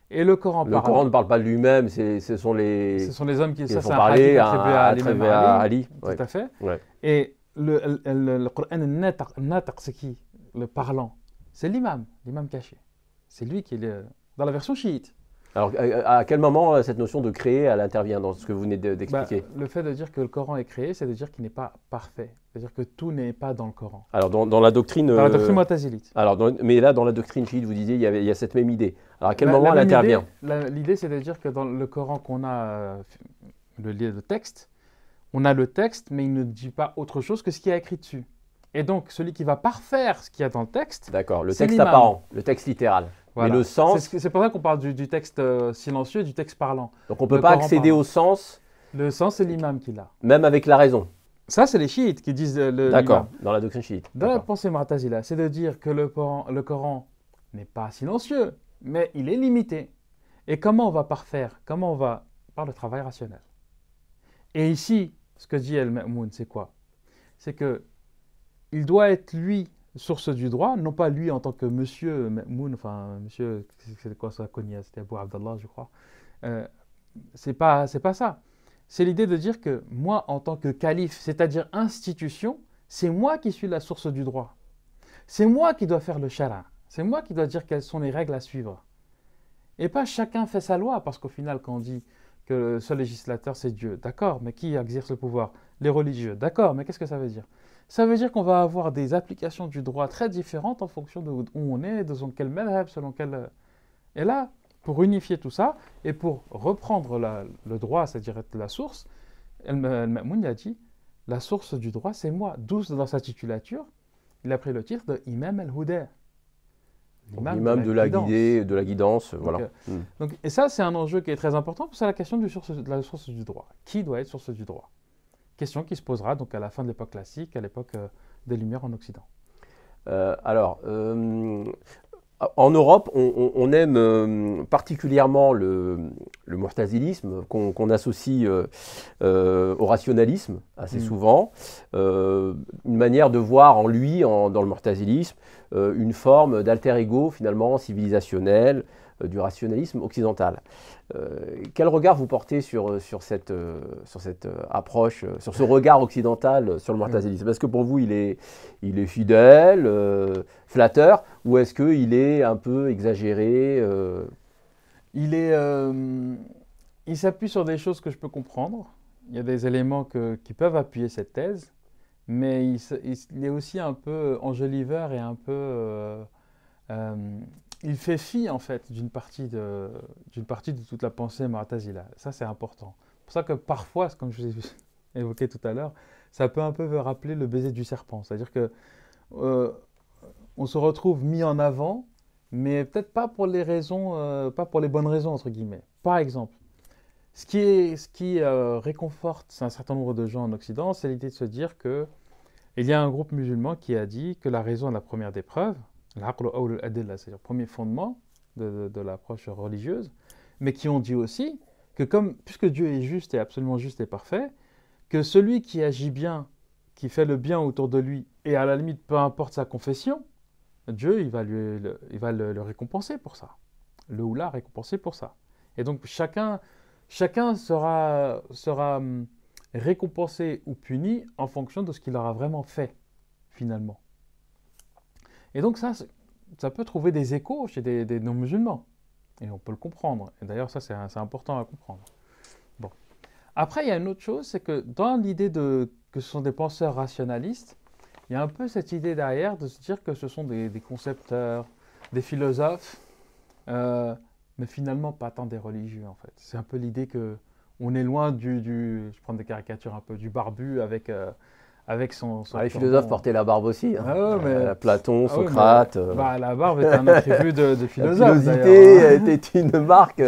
Et le Coran, le Coran ne parle pas de lui-même, ce sont les ce sont les hommes qui, qui font parler à, Ali. Tout à fait. Et le, le, le Coran, c'est qui le parlant, c'est l'imam, l'imam caché. C'est lui qui est dans la version chiite. Alors, à quel moment euh, cette notion de créer, elle intervient dans ce que vous venez d'expliquer bah, Le fait de dire que le Coran est créé, c'est de dire qu'il n'est pas parfait. C'est-à-dire que tout n'est pas dans le Coran. Alors, dans, la doctrine. Dans la euh, doctrine Alors, mais là, dans la doctrine chiite, vous disiez, il y, a cette même idée. Alors, à quel moment elle intervient L'idée, c'est de dire que dans le Coran qu'on a, euh, le lien de texte, on a le texte, mais il ne dit pas autre chose que ce qui est écrit dessus. Et donc, celui qui va parfaire ce qu'il y a dans le texte. D'accord, le texte apparent, le texte littéral. Voilà. Mais le sens. C'est pour ça qu'on parle du, texte euh, silencieux et du texte parlant. Donc on ne peut pas accéder au sens. Le sens, c'est l'imam qui l'a. Même avec la raison. Ça, c'est les chiites qui disent euh, le. D'accord, dans la doctrine chiite. Dans la pensée Mu'tazila, c'est de dire que le Coran, le Coran n'est pas silencieux, mais il est limité. Et comment on va parfaire Comment on va Par le travail rationnel. Et ici, ce que dit El Ma'moun, c'est quoi C'est que il doit être lui source du droit, non pas lui en tant que monsieur Moun, enfin monsieur, c'est quoi ça, Konya, c'était Abou Abdallah, je crois. Euh, c'est pas, c'est pas ça. C'est l'idée de dire que moi, en tant que calife, c'est-à-dire institution, c'est moi qui suis la source du droit. C'est moi qui dois faire le shara. C'est moi qui dois dire quelles sont les règles à suivre. Et pas chacun fait sa loi, parce qu'au final, quand on dit que le seul législateur, c'est Dieu. D'accord, mais qui exerce le pouvoir Les religieux. D'accord, mais qu'est-ce que ça veut dire Ça veut dire qu'on va avoir des applications du droit très différentes en fonction de où on est, de son quel madhab, selon quel... Euh. Et là, pour unifier tout ça, et pour reprendre le droit, c'est-à-dire être la source, El-Ma'moun a dit, la source du droit, c'est moi. D'où, dans sa titulature, il a pris le titre de Imam al L'imam de, la guidée, de la guidance, euh, hmm. donc, et ça, c'est un enjeu qui est très important, c'est la question de la source du droit. Qui doit être source du droit Question qui se posera donc à la fin de l'époque classique, à l'époque euh, des Lumières en Occident. Euh, alors, en Europe, on, aime euh, particulièrement le, mortasilisme qu'on associe euh, euh, au rationalisme assez mm. souvent, une manière de voir en lui, dans le mortasilisme, une forme d'alter ego finalement civilisationnel, euh, du rationalisme occidental. Euh, quel regard vous portez sur, euh, sur, cette, sur cette approche, sur ce regard occidental sur le martazélisme Est-ce que pour vous, il est, il est fidèle, flatteur, ou est-ce qu'il est un peu exagéré Il est... il s'appuie sur des choses que je peux comprendre. Il y a des éléments qui peuvent appuyer cette thèse, mais il, est aussi un peu enjoliveur et un peu il fait fi en fait d'une partie, de, partie de toute la pensée marathasila. Ça c'est important. C'est pour ça que parfois, comme je vous ai évoqué tout à l'heure, ça peut un peu rappeler le baiser du serpent. C'est-à-dire que euh, on se retrouve mis en avant, mais peut-être pas pour les raisons, euh, pas pour les bonnes raisons entre guillemets. Par exemple, ce qui, est, ce qui euh, réconforte un certain nombre de gens en Occident, c'est l'idée de se dire que il y a un groupe musulman qui a dit que la raison est la première des preuves, c'est-à-dire le premier fondement de, de, l'approche religieuse, mais qui ont dit aussi que comme, puisque Dieu est juste et absolument juste et parfait, que celui qui agit bien, qui fait le bien autour de lui, et à la limite, peu importe sa confession, Dieu, il va, lui, le, il va le, récompenser pour ça. Le ou la récompenser pour ça. Et donc chacun, chacun sera, sera hum, récompensé ou puni en fonction de ce qu'il aura vraiment fait, finalement. Et donc ça, ça peut trouver des échos chez des, non-musulmans. Et on peut le comprendre. Et d'ailleurs, ça, c'est important à comprendre. Bon. Après, il y a une autre chose, c'est que dans l'idée que ce sont des penseurs rationalistes, il y a un peu cette idée derrière de se dire que ce sont des, concepteurs, des philosophes, euh, mais finalement pas tant des religieux, en fait. C'est un peu l'idée que on est loin du, du, je prends des caricatures un peu, du barbu avec... Euh, avec son. Ah, les philosophes hein. portaient la barbe aussi. Platon, Socrate. la barbe est un attribut de, de philosophe. la hein. était une marque.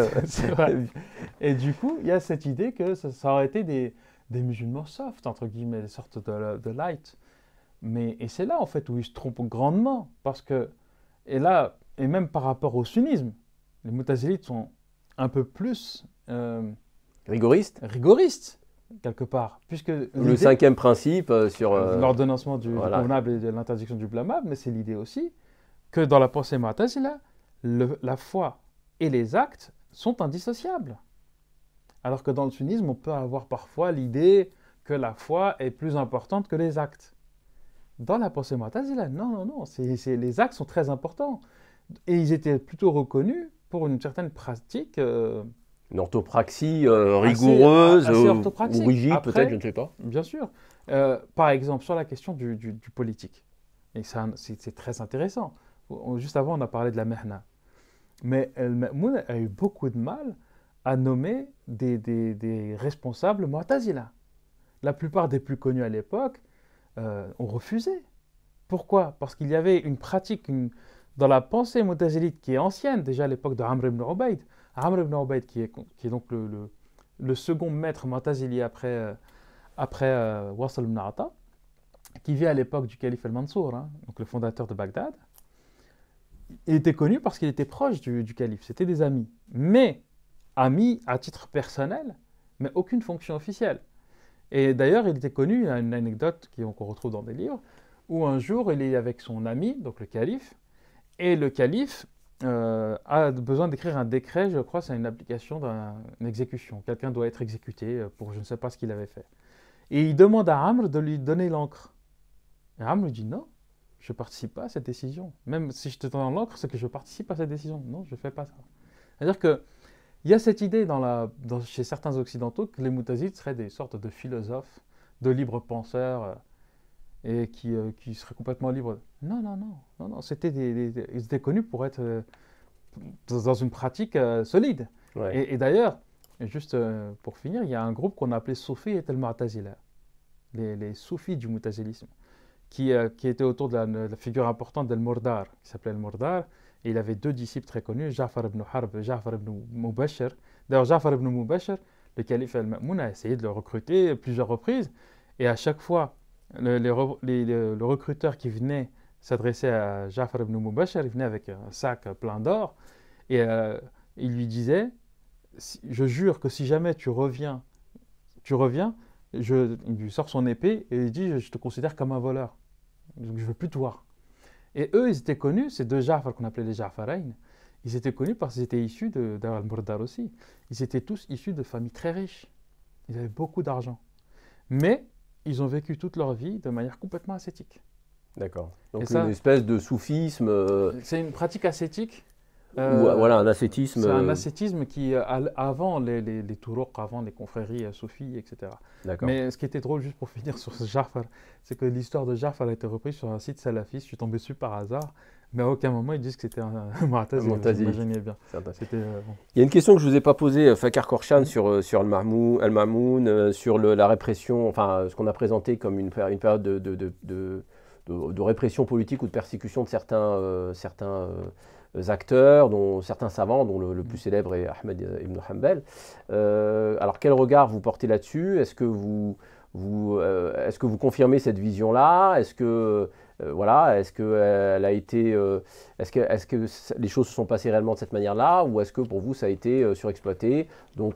Et du coup, il y a cette idée que ça, aurait été des, musulmans soft, entre guillemets, des sortes de, light. Mais, et c'est là, en fait, où ils se trompent grandement. Parce que, et là, et même par rapport au sunnisme, les Moutazilites sont un peu plus. Euh, rigoristes Rigoristes quelque part. Puisque le cinquième principe euh, sur euh, l'ordonnancement du, convenable et de l'interdiction du blâmable, mais c'est l'idée aussi que dans la pensée mu'tazila, la foi et les actes sont indissociables. Alors que dans le sunnisme, on peut avoir parfois l'idée que la foi est plus importante que les actes. Dans la pensée mu'tazila, non, non, non, les actes sont très importants. Et ils étaient plutôt reconnus pour une certaine pratique. Euh, une orthopraxie euh, euh, rigoureuse euh, ou rigide, peut-être, je ne sais pas. Bien sûr. par exemple, sur la question du, politique, et c'est très intéressant. Juste avant, on a parlé de la mehna. Mais el a eu beaucoup de mal à nommer des, responsables mu'tazila. La plupart des plus connus à l'époque ont refusé. Pourquoi Parce qu'il y avait une pratique dans la pensée mu'tazilite qui est ancienne, déjà à l'époque de Amr ibn Ubayd, Amr ibn Ubayd, qui est, donc le, second maître Mu'tazili après, euh, après euh, qui vit à l'époque du calife al-Mansour, hein, donc le fondateur de Bagdad, il était connu parce qu'il était proche du, du calife, c'était des amis. Mais amis à titre personnel, mais aucune fonction officielle. Et d'ailleurs, il était connu, il y a une anecdote qu'on retrouve dans des livres, où un jour, il est avec son ami, donc le calife, et le calife euh, a besoin d'écrire un décret, je crois, c'est une application d'une exécution. Quelqu'un doit être exécuté euh, pour je ne sais pas ce qu'il avait fait. Et il demande à Amr de lui donner l'encre. Et Amr lui dit non, je ne participe pas à cette décision. Même si je te donne l'encre, c'est que je participe à cette décision. Non, je ne fais pas ça. C'est-à-dire que y a cette idée chez certains occidentaux que les Moutazites seraient des sortes de philosophes, de libres penseurs. Euh, et qui, euh, qui seraient complètement libre Non, non, non, non, non. C'était des, ils étaient connus pour être euh, dans une pratique euh, solide. Et, d'ailleurs, juste pour finir, il y a un groupe qu'on a appelé Soufi et El Mu'tazila, les, les Soufis du moutazilisme qui, qui était autour de la, figure importante d'El Mordar, qui s'appelait El Mordar, Et il avait deux disciples très connus, Ja'far ibn Harb et Ja'far ibn Mubashir. D'ailleurs, Ja'far ibn Mubashir, le calife al-Ma'moun a essayé de le recruter plusieurs reprises. Et à chaque fois, le, recruteur qui venait s'adresser à Jafar ibn Mubashir, il venait avec un sac plein d'or, et euh, il lui disait, je jure que si jamais tu reviens, tu reviens, je, il lui sort son épée et il dit, je te considère comme un voleur, donc je veux plus te voir. Et eux, ils étaient connus, ces deux Jafar qu'on appelait les Jafarain, ils étaient connus parce qu'ils étaient issus de murdar aussi. Ils étaient tous issus de familles très riches. Ils avaient beaucoup d'argent. Mais ils ont vécu toute leur vie de manière complètement ascétique. D'accord. Donc, une espèce de soufisme. Euh, C'est une pratique ascétique euh, voilà, un ascétisme. C'est un euh, ascétisme qui, avant les, les, avant les confréries euh, soufis, etc. Mais ce qui était drôle, juste pour finir sur ce Jafar, c'est que l'histoire de Jafar a été reprise sur un site salafiste. Je suis tombé dessus par hasard. Mais à aucun moment ils disent que c'était un, un bien. Il y a une question que je ne vous ai pas posée, Fakar Korshan, mm-hmm. sur, sur al Mamoun, sur la répression, enfin ce qu'on a présenté comme une, période de, répression politique ou de persécution de certains euh, acteurs, dont certains savants, dont le, plus célèbre est Ahmed Ibn Hanbal. Euh, alors quel regard vous portez là-dessus Est-ce que vous, vous euh, est-ce que vous confirmez cette vision-là Est-ce que voilà, est-ce que elle a été, est-ce que, est que les choses se sont passées réellement de cette manière-là, ou est-ce que pour vous ça a été surexploité, donc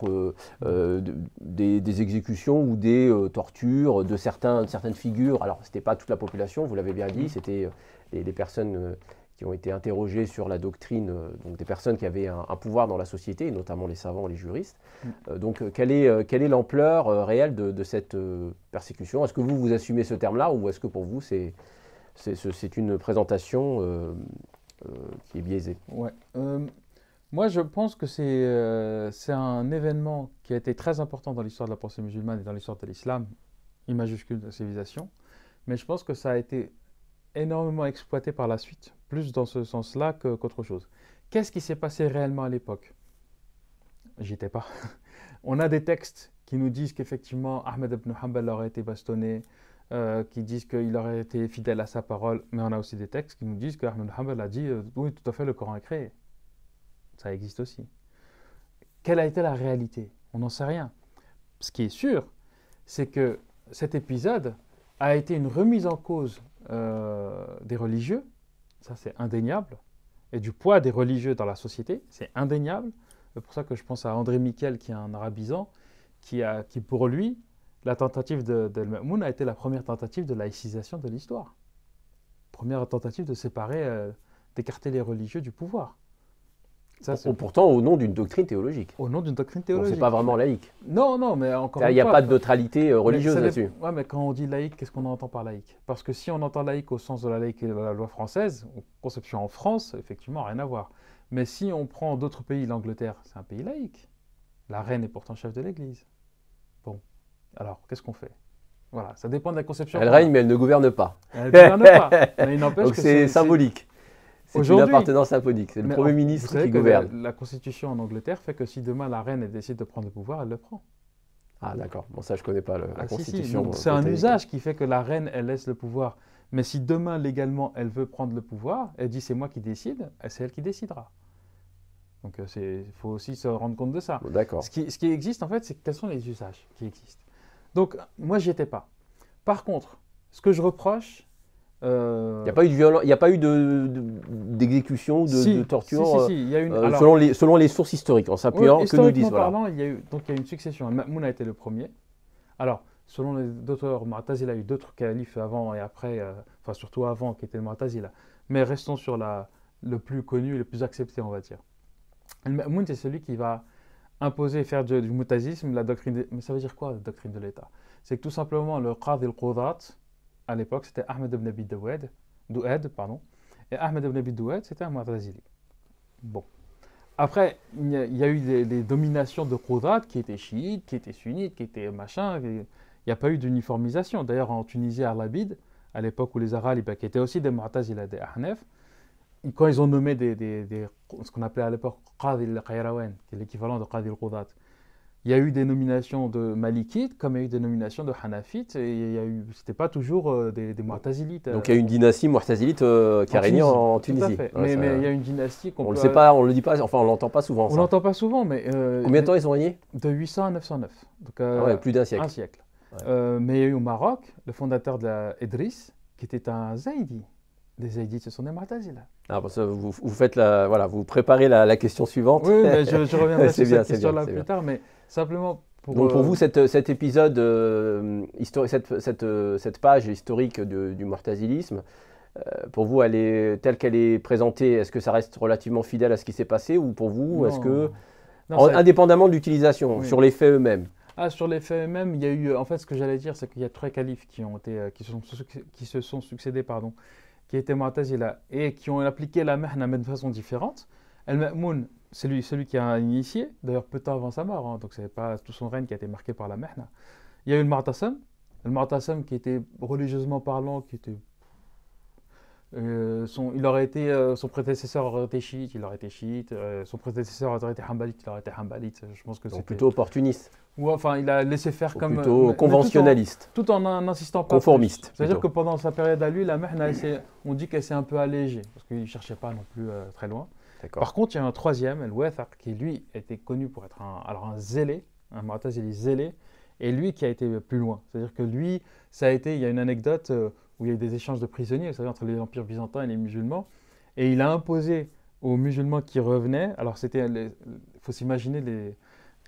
des, exécutions ou des tortures de certains, de certaines figures. Alors c'était pas toute la population, vous l'avez bien dit, mm. c'était les, les personnes qui ont été interrogés sur la doctrine euh, des personnes qui avaient un, pouvoir dans la société, notamment les savants les juristes. Mm. Euh, donc, euh, quelle est, quelle est l'ampleur réelle de, cette persécution Est-ce que vous, vous assumez ce terme-là, ou est-ce que pour vous, c'est, c'est, une présentation qui est biaisée ouais. Moi, je pense que c'est, un événement qui a été très important dans l'histoire de la pensée musulmane et dans l'histoire de l'islam, I majuscule de la civilisation. Mais je pense que ça a été énormément exploité par la suite plus dans ce sens-là qu'autre chose. Qu'est-ce qui s'est passé réellement à l'époque J'y étais pas. On a des textes qui nous disent qu'effectivement Ahmed ibn Hanbal aurait été bastonné, euh, qui disent qu'il aurait été fidèle à sa parole, mais on a aussi des textes qui nous disent qu'Ahmed ibn Hanbal a dit euh, Oui, tout à fait, le Coran est créé. Ça existe aussi. Quelle a été la réalité On n'en sait rien. Ce qui est sûr, c'est que cet épisode a été une remise en cause euh, des religieux ça, c'est indéniable. Et du poids des religieux dans la société, c'est indéniable. C'est pour ça que je pense à André Miquel, qui est un arabisant, qui, a, qui pour lui, la tentative d'El Mamoun a été la première tentative de laïcisation de l'histoire. Première tentative de séparer, euh, d'écarter les religieux du pouvoir pourtant, au nom d'une doctrine théologique. Au nom d'une doctrine théologique. C'est pas vraiment laïque. Non, non, mais encore Il n'y a pas de euh, neutralité euh, religieuse là-dessus. Ouais, mais quand on dit laïque, qu'est-ce qu'on entend par laïque Parce que si on entend laïque au sens de la laïque et de la loi française, conception en France, effectivement, rien à voir. Mais si on prend d'autres pays, l'Angleterre, c'est un pays laïque. La reine est pourtant chef de l'Église. Bon, alors, qu'est-ce qu'on fait voilà, ça dépend de la conception. Elle règne, mais elle ne gouverne pas. Elle ne gouverne pas. il n'empêche Donc c'est symbolique. C'est une appartenance apodique. C'est le Premier ministre qui gouverne. La, Constitution en Angleterre fait que si demain la reine elle décide de prendre le pouvoir, elle le prend. Ah d'accord. Bon ça je connais pas la ah, Constitution. Euh, c'est un usage qui fait que la reine elle laisse le pouvoir. Mais si demain légalement elle veut prendre le pouvoir, elle dit c'est moi qui décide, c'est elle qui décidera. Donc il euh, faut aussi se rendre compte de ça. d'accord. Ce qui, ce qui existe en fait, c'est quels sont les usages qui existent. Donc moi n'y étais pas. Par contre, ce que je reproche, euh, il n'y a pas eu d'exécution, de, de, de, torture, si, euh, si, il y a une... Euh, selon, les, selon les sources historiques, en s'appuyant que nous disent. Parlant, il y a eu, donc il y a une succession. Mahmoud a été le premier. Alors, selon les auteurs, Mu'tazil a eu d'autres califes avant et après, enfin surtout avant qui étaient le Mais restons sur la, le plus connu, le plus accepté, on va dire. Mahmoud c'est celui qui va imposer, faire du, moutazisme, la doctrine. De... Mais ça veut dire quoi, la doctrine de l'État C'est que tout simplement, le Qadil et le à l'époque, c'était Ahmed ibn Abi Doued, pardon, et Ahmed ibn Abi Doued, c'était un Mu'tazili. Bon. Après, il y, a eu des, dominations de Khoudat qui étaient chiites, qui étaient sunnites, qui étaient machin. Il n'y a pas eu d'uniformisation. D'ailleurs, en Tunisie, à Labid, à l'époque où les Arabes, bah, qui étaient aussi des Mu'tazila, des Ahnef, quand ils ont nommé des, ce qu'on appelait à l'époque qadil al qui est l'équivalent de qadil al il y a eu des nominations de malikites, comme il y a eu des nominations de hanafites, et il y eu, c'était pas toujours euh, des, des Donc il y a une euh, dynastie mu'tazilite euh, qui a régné en Tunisie. mais, il y a une dynastie qu'on On ne le sait pas, on le dit pas, enfin on l'entend pas souvent. On l'entend pas souvent, mais. Combien de temps ils ont régné De 800 à 909. Donc, ah plus d'un siècle. mais il y a eu au Maroc le fondateur de la Idris, qui était un Zaïdi. Les Zaïdites, ce sont des Mu'tazilas. Ah, vous, vous, faites la, voilà, vous préparez la, question suivante. Oui, mais je, je reviendrai sur cette question-là plus tard, mais Simplement pour. pour euh, vous, cette, euh, cet épisode, euh, cette, cette, page historique du mortazilisme, pour vous, elle est, telle qu'elle est présentée, est-ce que ça reste relativement fidèle à ce qui s'est passé ou pour vous, est-ce que. Indépendamment de l'utilisation, sur les faits eux-mêmes ah, sur les faits eux-mêmes, il y a eu. En fait, ce que j'allais dire, c'est qu'il y a trois califes qui, ont été, qui, se, sont, qui se sont succédés, pardon, qui étaient Mu'tazila et qui ont appliqué la Mahna mais de façon différente. El Ma'moun, c'est lui, celui qui a initié, d'ailleurs peu de temps avant sa mort, hein, donc n'est pas tout son règne qui a été marqué par la mehna. Il y a eu le Martasam, le Martasam qui était religieusement parlant, qui était. Euh, son, il aurait été, euh, son prédécesseur aurait été chiite, il aurait été chiite, euh, son prédécesseur aurait été hanbalite, il aurait été hanbalite. Je pense que c'est plutôt opportuniste. Ou enfin, il a laissé faire comme. Plutôt conventionnaliste. Tout en, insistant Conformiste. C'est-à-dire que pendant sa période à lui, la Mehna, on dit qu'elle s'est un peu allégée, parce qu'il ne cherchait pas non plus très loin. Par contre, il y a un troisième, el qui lui était connu pour être un, alors un zélé, un Mu'tazili zélé, et lui qui a été plus loin. C'est-à-dire que lui, ça a été, il y a une anecdote euh, où il y a eu des échanges de prisonniers, vous savez, entre les empires byzantins et les musulmans, et il a imposé aux musulmans qui revenaient, alors c'était, il faut s'imaginer les,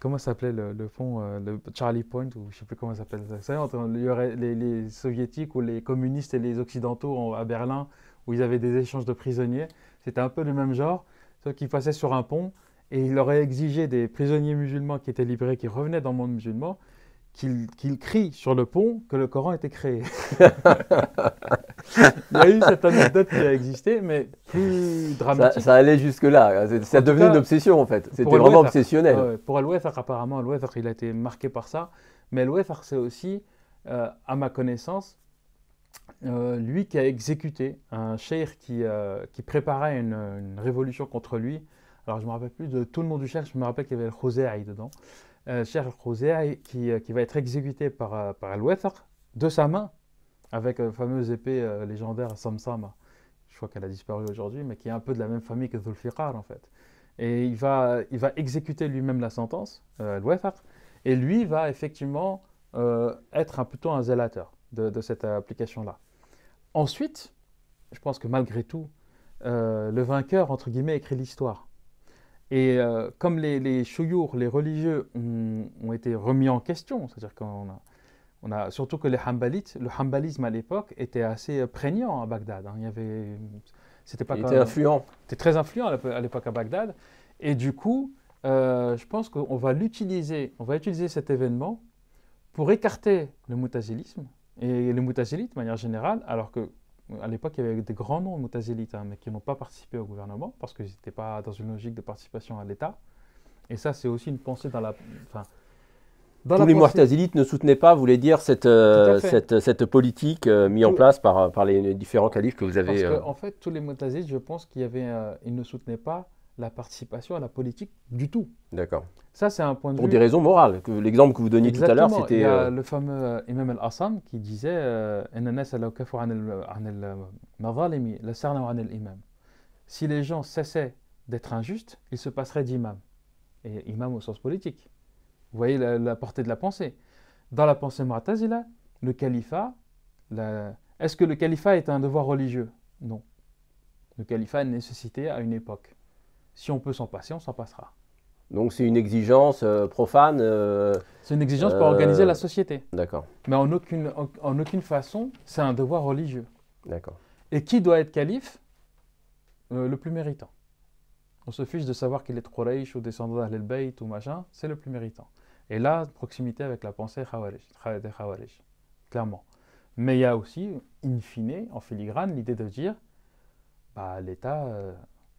comment s'appelait le, le, fond, euh, le Charlie Point, ou je ne sais plus comment ça s'appelle. Ça, entre les, les, les, soviétiques ou les communistes et les occidentaux à Berlin, où ils avaient des échanges de prisonniers, c'était un peu le même genre qu'ils qu'il passait sur un pont et il aurait exigé des prisonniers musulmans qui étaient libérés, qui revenaient dans le monde musulman, qu'ils crient sur le pont que le Coran était créé. il y a eu cette anecdote qui a existé, mais plus dramatique. Ça, allait jusque-là. Ça devenait une obsession, en fait. C'était vraiment obsessionnel. pour al apparemment, al il a été marqué par ça. Mais al c'est aussi, euh, à ma connaissance, euh, lui qui a exécuté un cheikh euh, qui, préparait une, révolution contre lui. Alors je me rappelle plus de tout le monde du cheikh, je me rappelle qu'il y avait le Khouzaï dedans. Euh, cheikh euh, qui, va être exécuté par, par al de sa main avec la fameuse épée légendaire Samsama. Je crois qu'elle a disparu aujourd'hui, mais qui est un peu de la même famille que Zulfiqar en fait. Et il va, exécuter lui-même la sentence, al et lui va effectivement être un, plutôt un zélateur de, cette application-là. Ensuite, je pense que malgré tout, euh, le vainqueur, entre guillemets, écrit l'histoire. Et euh, comme les, les chouyours, les religieux, ont, été remis en question, c'est-à-dire qu'on a, on a, surtout que les Hanbalites, le Hanbalisme à l'époque était assez prégnant à Bagdad. Hein. Il y avait, c'était pas. était influent. très influent à l'époque à Bagdad. Et du coup, euh, je pense qu'on va l'utiliser, on va utiliser cet événement pour écarter le mutazilisme, et les Moutazilites, de manière générale, alors que à l'époque, il y avait des grands noms Moutazilites, hein, mais qui n'ont pas participé au gouvernement parce qu'ils n'étaient pas dans une logique de participation à l'État. Et ça, c'est aussi une pensée dans la. Fin, Tous les Mu'tazilites ne soutenaient pas, voulez dire, euh, cette, cette, politique euh, mise en place par, euh, par les, différents califs que vous avez. Parce que, en fait, tous les Mu'tazilites, je pense qu'il y avait, ils ne soutenaient pas la participation à la politique du tout. D'accord. Ça, c'est un point de Pour des raisons morales. L'exemple que vous donniez tout à l'heure, c'était. Euh, le fameux euh, Imam al-Assam qui disait Si les gens cessaient d'être injustes, il se passerait d'imam. Et imam au sens politique. Vous voyez la, portée de la pensée. Dans la pensée mu'tazila, le califat, est-ce que le califat est un devoir religieux Non. Le califat est une nécessité à une époque. Si on peut s'en passer, on s'en passera. Donc c'est une exigence euh, profane. Euh, c'est une exigence pour organiser la société. Euh, d'accord. Mais en aucune, en, aucune façon, c'est un devoir religieux. D'accord. Et qui doit être calife Le plus méritant. On se fiche de savoir qu'il est Quraysh ou descendant dal Bayt ou machin, c'est le plus méritant. Et là, proximité avec la pensée Khawarij, Khawarij clairement. Mais il y a aussi, in fine, en filigrane, l'idée de dire, bah, l'État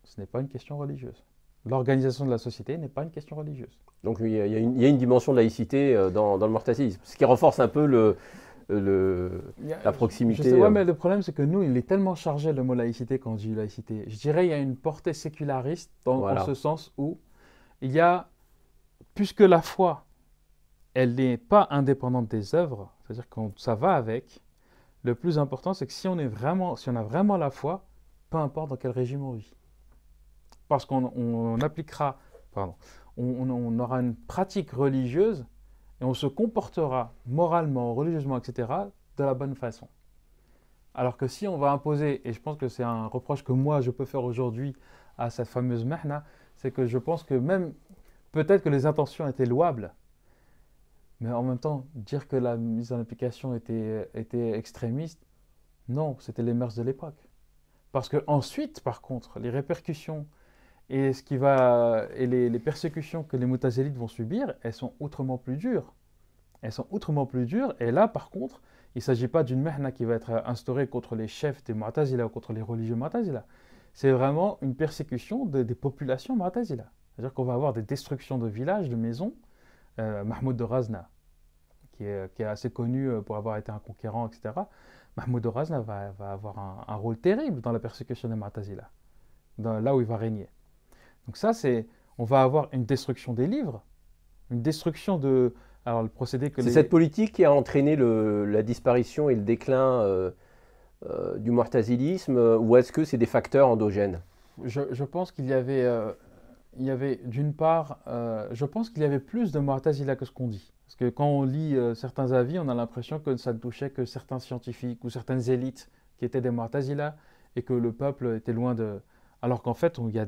ce n'est pas une question religieuse. L'organisation de la société n'est pas une question religieuse. Donc il y, a, il, une, dimension de laïcité euh, dans, le mortacisme, ce qui renforce un peu le, euh, le, la proximité. Je euh. mais le problème, c'est que nous, il est tellement chargé le mot laïcité quand on dit laïcité. Je dirais qu'il y a une portée séculariste dans, ce sens où il y a, puisque la foi, elle n'est pas indépendante des œuvres, c'est-à-dire que ça va avec, le plus important, c'est que si on, est vraiment, si on a vraiment la foi, peu importe dans quel régime on vit parce qu'on appliquera, pardon, on, aura une pratique religieuse et on se comportera moralement, religieusement, etc., de la bonne façon. Alors que si on va imposer, et je pense que c'est un reproche que moi je peux faire aujourd'hui à cette fameuse mehna, c'est que je pense que même peut-être que les intentions étaient louables, mais en même temps, dire que la mise en application était, était extrémiste, non, c'était les mœurs de l'époque. Parce que ensuite, par contre, les répercussions et, ce qui va, et les, persécutions que les Moutazilites vont subir, elles sont autrement plus dures. Elles sont autrement plus dures. Et là, par contre, il ne s'agit pas d'une mehna qui va être instaurée contre les chefs des Mu'tazila ou contre les religieux Mu'tazila. C'est vraiment une persécution des populations Mu'tazila. C'est-à-dire qu'on va avoir des destructions de villages, de maisons. Euh, Mahmoud de Razna, qui est, assez connu euh, pour avoir été un conquérant, etc., Mahmoud de Razna va, avoir un, rôle terrible dans la persécution des Mu'tazila, là où il va régner. Donc ça, c'est, on va avoir une destruction des livres, une destruction de... Alors le procédé que... C'est cette politique qui a entraîné la disparition et le déclin euh, euh, du mortazilisme, euh, ou est-ce que c'est des facteurs endogènes je, pense qu'il y avait, il y avait d'une part, je pense qu'il y avait plus de mortazila que ce qu'on dit. Parce que quand on lit certains avis, on a l'impression que ça ne touchait que certains scientifiques ou certaines élites qui étaient des mu'tazila et que le peuple était loin de, alors qu'en fait, il y,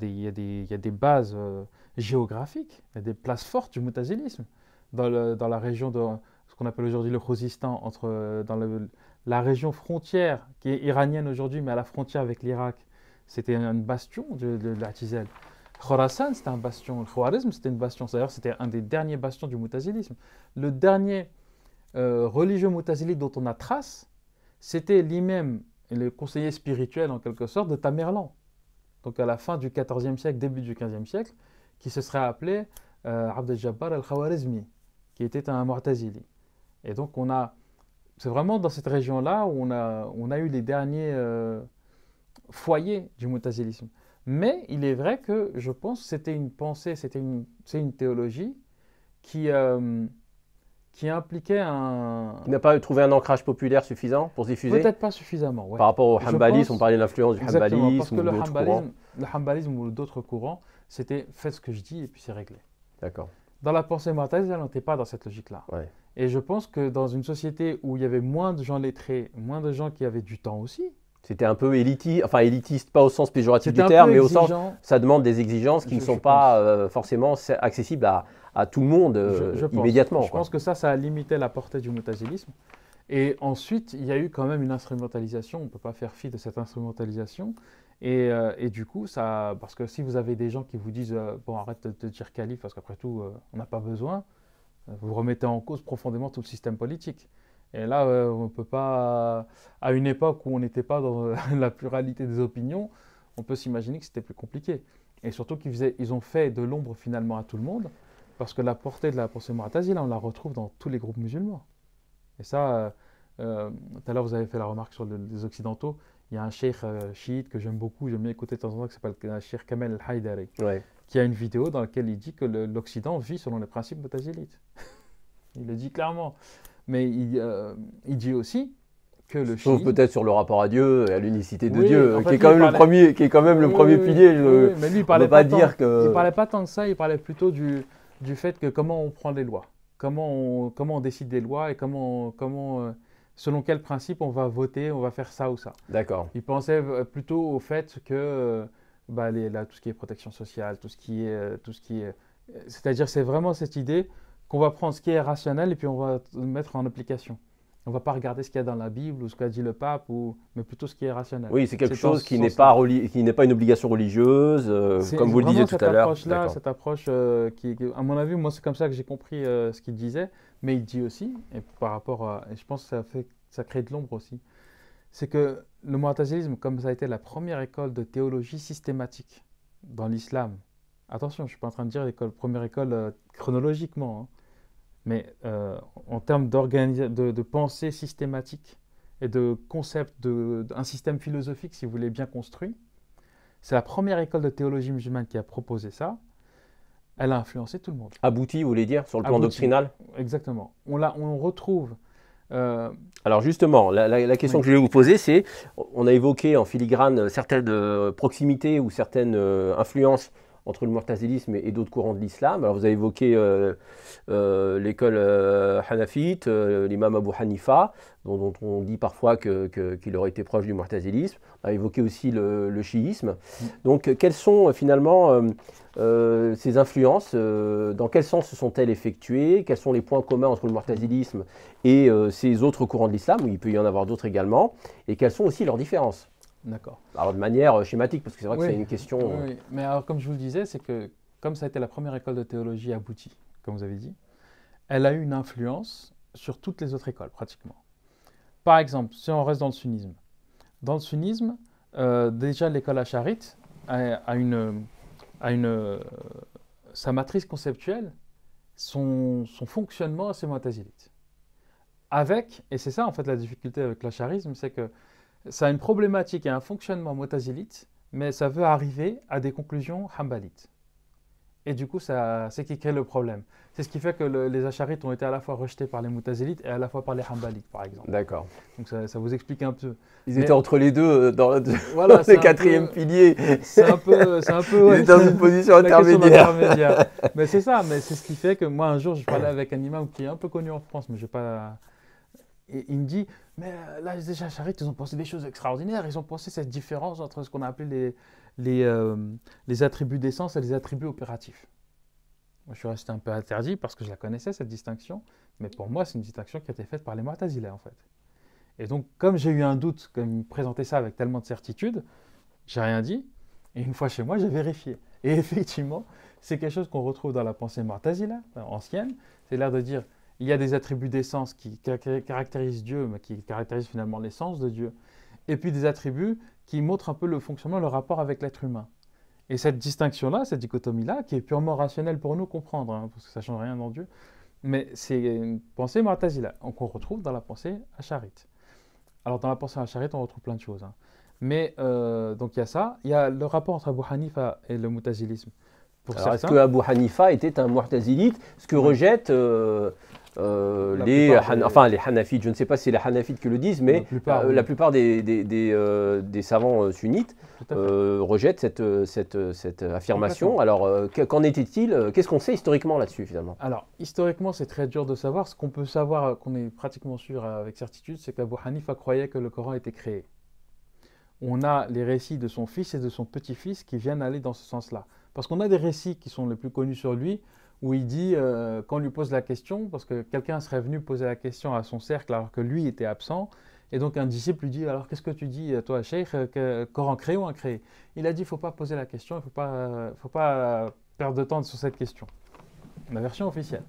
a des bases euh, géographiques, il y a des places fortes du moutazilisme. Dans, la région de ce qu'on appelle aujourd'hui le Khuzistan, entre, euh, dans la région frontière, qui est iranienne aujourd'hui, mais à la frontière avec l'Irak, c'était un bastion de, de, la Khorasan, c'était un bastion. Le Khwarizm, c'était une bastion. D'ailleurs, c'était un des derniers bastions du moutazilisme. Le dernier euh, religieux moutazilite dont on a trace, c'était lui-même, le conseiller spirituel en quelque sorte, de Tamerlan donc à la fin du XIVe siècle, début du XVe siècle, qui se serait appelé euh, Abd al-Jabbar al-Khawarizmi, qui était un Mu'tazili. Et donc on a, c'est vraiment dans cette région-là où on a, on a eu les derniers euh, foyers du Mu'tazilisme. Mais il est vrai que je pense que c'était une pensée, c'était une, c'est une théologie qui, euh, qui impliquait un. Qui n'a pas trouvé un ancrage populaire suffisant pour se diffuser Peut-être pas suffisamment, ouais. Par rapport au hanbalisme, on parlait de l'influence du hanbalisme, ou le, hambalisme, le ou d'autres courants, c'était faites ce que je dis et puis c'est réglé. D'accord. Dans la pensée mortelle, elle n'était pas dans cette logique-là. Et je pense que dans une société où il y avait moins de gens lettrés, moins de gens qui avaient du temps aussi, c'était un peu élitiste, enfin élitiste, pas au sens péjoratif du terme, mais au sens, ça demande des exigences qui ne sont pas euh, forcément accessibles à, tout le monde euh, immédiatement. Je pense que ça, ça a limité la portée du motazilisme. Et ensuite, il y a eu quand même une instrumentalisation, on ne peut pas faire fi de cette instrumentalisation. Euh, et, du coup, ça, parce que si vous avez des gens qui vous disent Bon, arrête de, de dire calife, parce qu'après tout, on n'a pas besoin », vous remettez en cause profondément tout le système politique. Et là, euh, on peut pas, à une époque où on n'était pas dans la pluralité des opinions, on peut s'imaginer que c'était plus compliqué. Et surtout qu'ils ils ont fait de l'ombre finalement à tout le monde, parce que la portée de la pensée Mu'tazili, là, on la retrouve dans tous les groupes musulmans. Et ça, euh, euh, tout à l'heure, vous avez fait la remarque sur les Occidentaux. Il y a un cheikh chiite que j'aime beaucoup, j'aime bien écouter de temps en temps, qui s'appelle le cheikh Kamel al qui a une vidéo dans laquelle il dit que l'Occident vit selon les principes mutazilites. il le dit clairement mais euh, il, dit aussi que le Sauf peut-être sur le rapport à Dieu et à l'unicité de Dieu, qui, est quand même le premier, qui est quand même le premier pilier. mais lui, il parlait, pas, parlait pas tant de ça, il parlait plutôt du, du fait que comment on prend les lois, comment on, comment on décide des lois et comment, comment euh, selon quel principe on va voter, on va faire ça ou ça. D'accord. Il pensait euh, plutôt au fait que bah, là, tout ce qui est protection sociale, tout ce qui est. Tout ce qui est c'est-à-dire, c'est vraiment cette idée on va prendre ce qui est rationnel et puis on va le mettre en application. On ne va pas regarder ce qu'il y a dans la Bible ou ce qu'a dit le pape, ou... mais plutôt ce qui est rationnel. Oui, c'est quelque chose qui n'est pas, pas une obligation religieuse, euh, comme vous le disiez tout à l'heure. Cette approche-là, cette approche euh, qui, à mon avis, moi, c'est comme ça que j'ai compris euh, ce qu'il disait, mais il dit aussi, et par rapport je pense que ça, fait, ça crée de l'ombre aussi, c'est que le mu'tazilisme, comme ça a été la première école de théologie systématique dans l'islam, attention, je ne suis pas en train de dire l'école, première école chronologiquement, hein, mais euh, en termes de, de, pensée systématique et de concept d'un système philosophique, si vous voulez, bien construit, c'est la première école de théologie musulmane qui a proposé ça. Elle a influencé tout le monde. Abouti, vous voulez dire, sur le plan doctrinal Exactement. On, la, on retrouve euh, Alors justement, la, question que je vais vous poser, c'est, on a évoqué en filigrane certaines euh, proximités ou certaines influences entre le mortazilisme et, d'autres courants de l'islam. Alors vous avez évoqué euh, euh, l'école euh, hanafite, l'imam Abu Hanifa, dont, on dit parfois qu'il que, aurait été proche du mortazilisme. On a évoqué aussi le, chiisme. Mm. Donc quelles sont finalement ces influences Dans quel sens se sont-elles effectuées Quels sont les points communs entre le mortazilisme et ces autres courants de l'islam, il peut y en avoir d'autres également Et quelles sont aussi leurs différences D'accord. Alors de manière euh, schématique, parce que c'est vrai que c'est une question. Euh, oui, mais alors comme je vous le disais, c'est que comme ça a été la première école de théologie aboutie, comme vous avez dit, elle a eu une influence sur toutes les autres écoles pratiquement. Par exemple, si on reste dans le sunnisme, dans le sunnisme, euh, déjà l'école acharite a, une, une sa matrice conceptuelle, son, son fonctionnement assez tazilite. Avec, et c'est ça en fait la difficulté avec l'acharisme, c'est que ça a une problématique et un fonctionnement moutazilite, mais ça veut arriver à des conclusions hambalites. Et du coup, c'est qui crée le problème. C'est ce qui fait que les acharites ont été à la fois rejetés par les moutazilites et à la fois par les hambalites, par exemple. D'accord. Donc ça, ça, vous explique un peu. Ils étaient entre les deux, euh, dans, le, quatrième pilier. C'est un peu. Un peu Ils étaient dans une position intermédiaire. mais c'est ça, mais c'est ce qui fait que moi, un jour, je parlais avec un imam qui est un peu connu en France, mais je ne pas et il me dit, mais euh, là, déjà, Charit, ils ont pensé des choses extraordinaires. Ils ont pensé cette différence entre ce qu'on a appelé les, les, euh, les attributs d'essence et les attributs opératifs. Moi, je suis resté un peu interdit parce que je la connaissais, cette distinction. Mais pour moi, c'est une distinction qui a été faite par les Mu'tazila, en fait. Et donc, comme j'ai eu un doute, comme ils présentaient ça avec tellement de certitude, j'ai rien dit. Et une fois chez moi, j'ai vérifié. Et effectivement, c'est quelque chose qu'on retrouve dans la pensée Mu'tazila, euh, ancienne. C'est l'air de dire il y a des attributs d'essence qui caractérisent Dieu, mais qui caractérisent finalement l'essence de Dieu. Et puis des attributs qui montrent un peu le fonctionnement, le rapport avec l'être humain. Et cette distinction-là, cette dichotomie-là, qui est purement rationnelle pour nous comprendre, hein, parce que ça ne change rien dans Dieu, mais c'est une pensée Mu'tazila, hein, qu'on retrouve dans la pensée Acharite. Alors dans la pensée Acharite, on retrouve plein de choses. Hein. Mais euh, donc il y a ça, il y a le rapport entre Abu Hanifa et le Mutazilisme. Est-ce que Abu Hanifa était un Mu'tazilite, ce que rejette... Euh, euh, les, enfin, les Hanafites, je ne sais pas si c'est les Hanafites qui le disent, mais la plupart, euh, euh, des, savants sunnites rejettent cette, cette affirmation. Alors, qu'en était-il Qu'est-ce qu'on sait historiquement là-dessus finalement Alors, historiquement, c'est très dur de savoir. Ce qu'on peut savoir, qu'on est pratiquement sûr avec certitude, c'est qu'Abu Hanifa croyait que le Coran était créé. On a les récits de son fils et de son petit-fils qui viennent aller dans ce sens-là. Parce qu'on a des récits qui sont les plus connus sur lui, où il dit, euh, quand on lui pose la question, parce que quelqu'un serait venu poser la question à son cercle alors que lui était absent, et donc un disciple lui dit, alors qu'est-ce que tu dis, euh, toi, Cheikh, Coran euh, créé ou incréé Il a dit, il ne faut pas poser la question, il ne faut pas, faut pas perdre de temps sur cette question. La version officielle.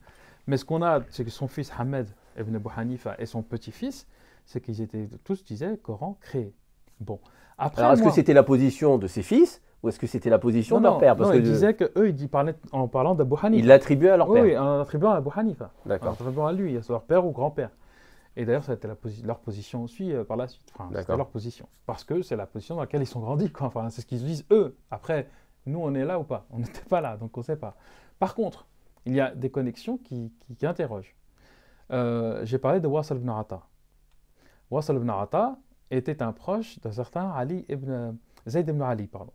Mais ce qu'on a, c'est que son fils Ahmed ibn Hanifa et son petit-fils, c'est qu'ils étaient tous disaient Coran créé. Bon. Après, Alors, est-ce que c'était la position de ses fils ou est-ce que c'était la position de leur père parce il disait que eux, ils parlaient en parlant d'Abu Hanifa. Ils l'attribuaient à leur père. Oui, en attribuant à Abu Hanifa. D'accord. En attribuant à lui, à leur père ou grand-père. Et d'ailleurs, ça a été la leur position aussi euh, par la suite. Enfin, c'était leur position. Parce que c'est la position dans laquelle ils sont grandis. Enfin, c'est ce qu'ils disent eux. Après, nous, on est là ou pas On n'était pas là, donc on ne sait pas. Par contre, il y a des connexions qui, interrogent. Euh, j'ai parlé de Wasal ibn Arata. Wasal ibn Arata était un proche d'un certain Ali ibn, Zayd ibn Ali. Pardon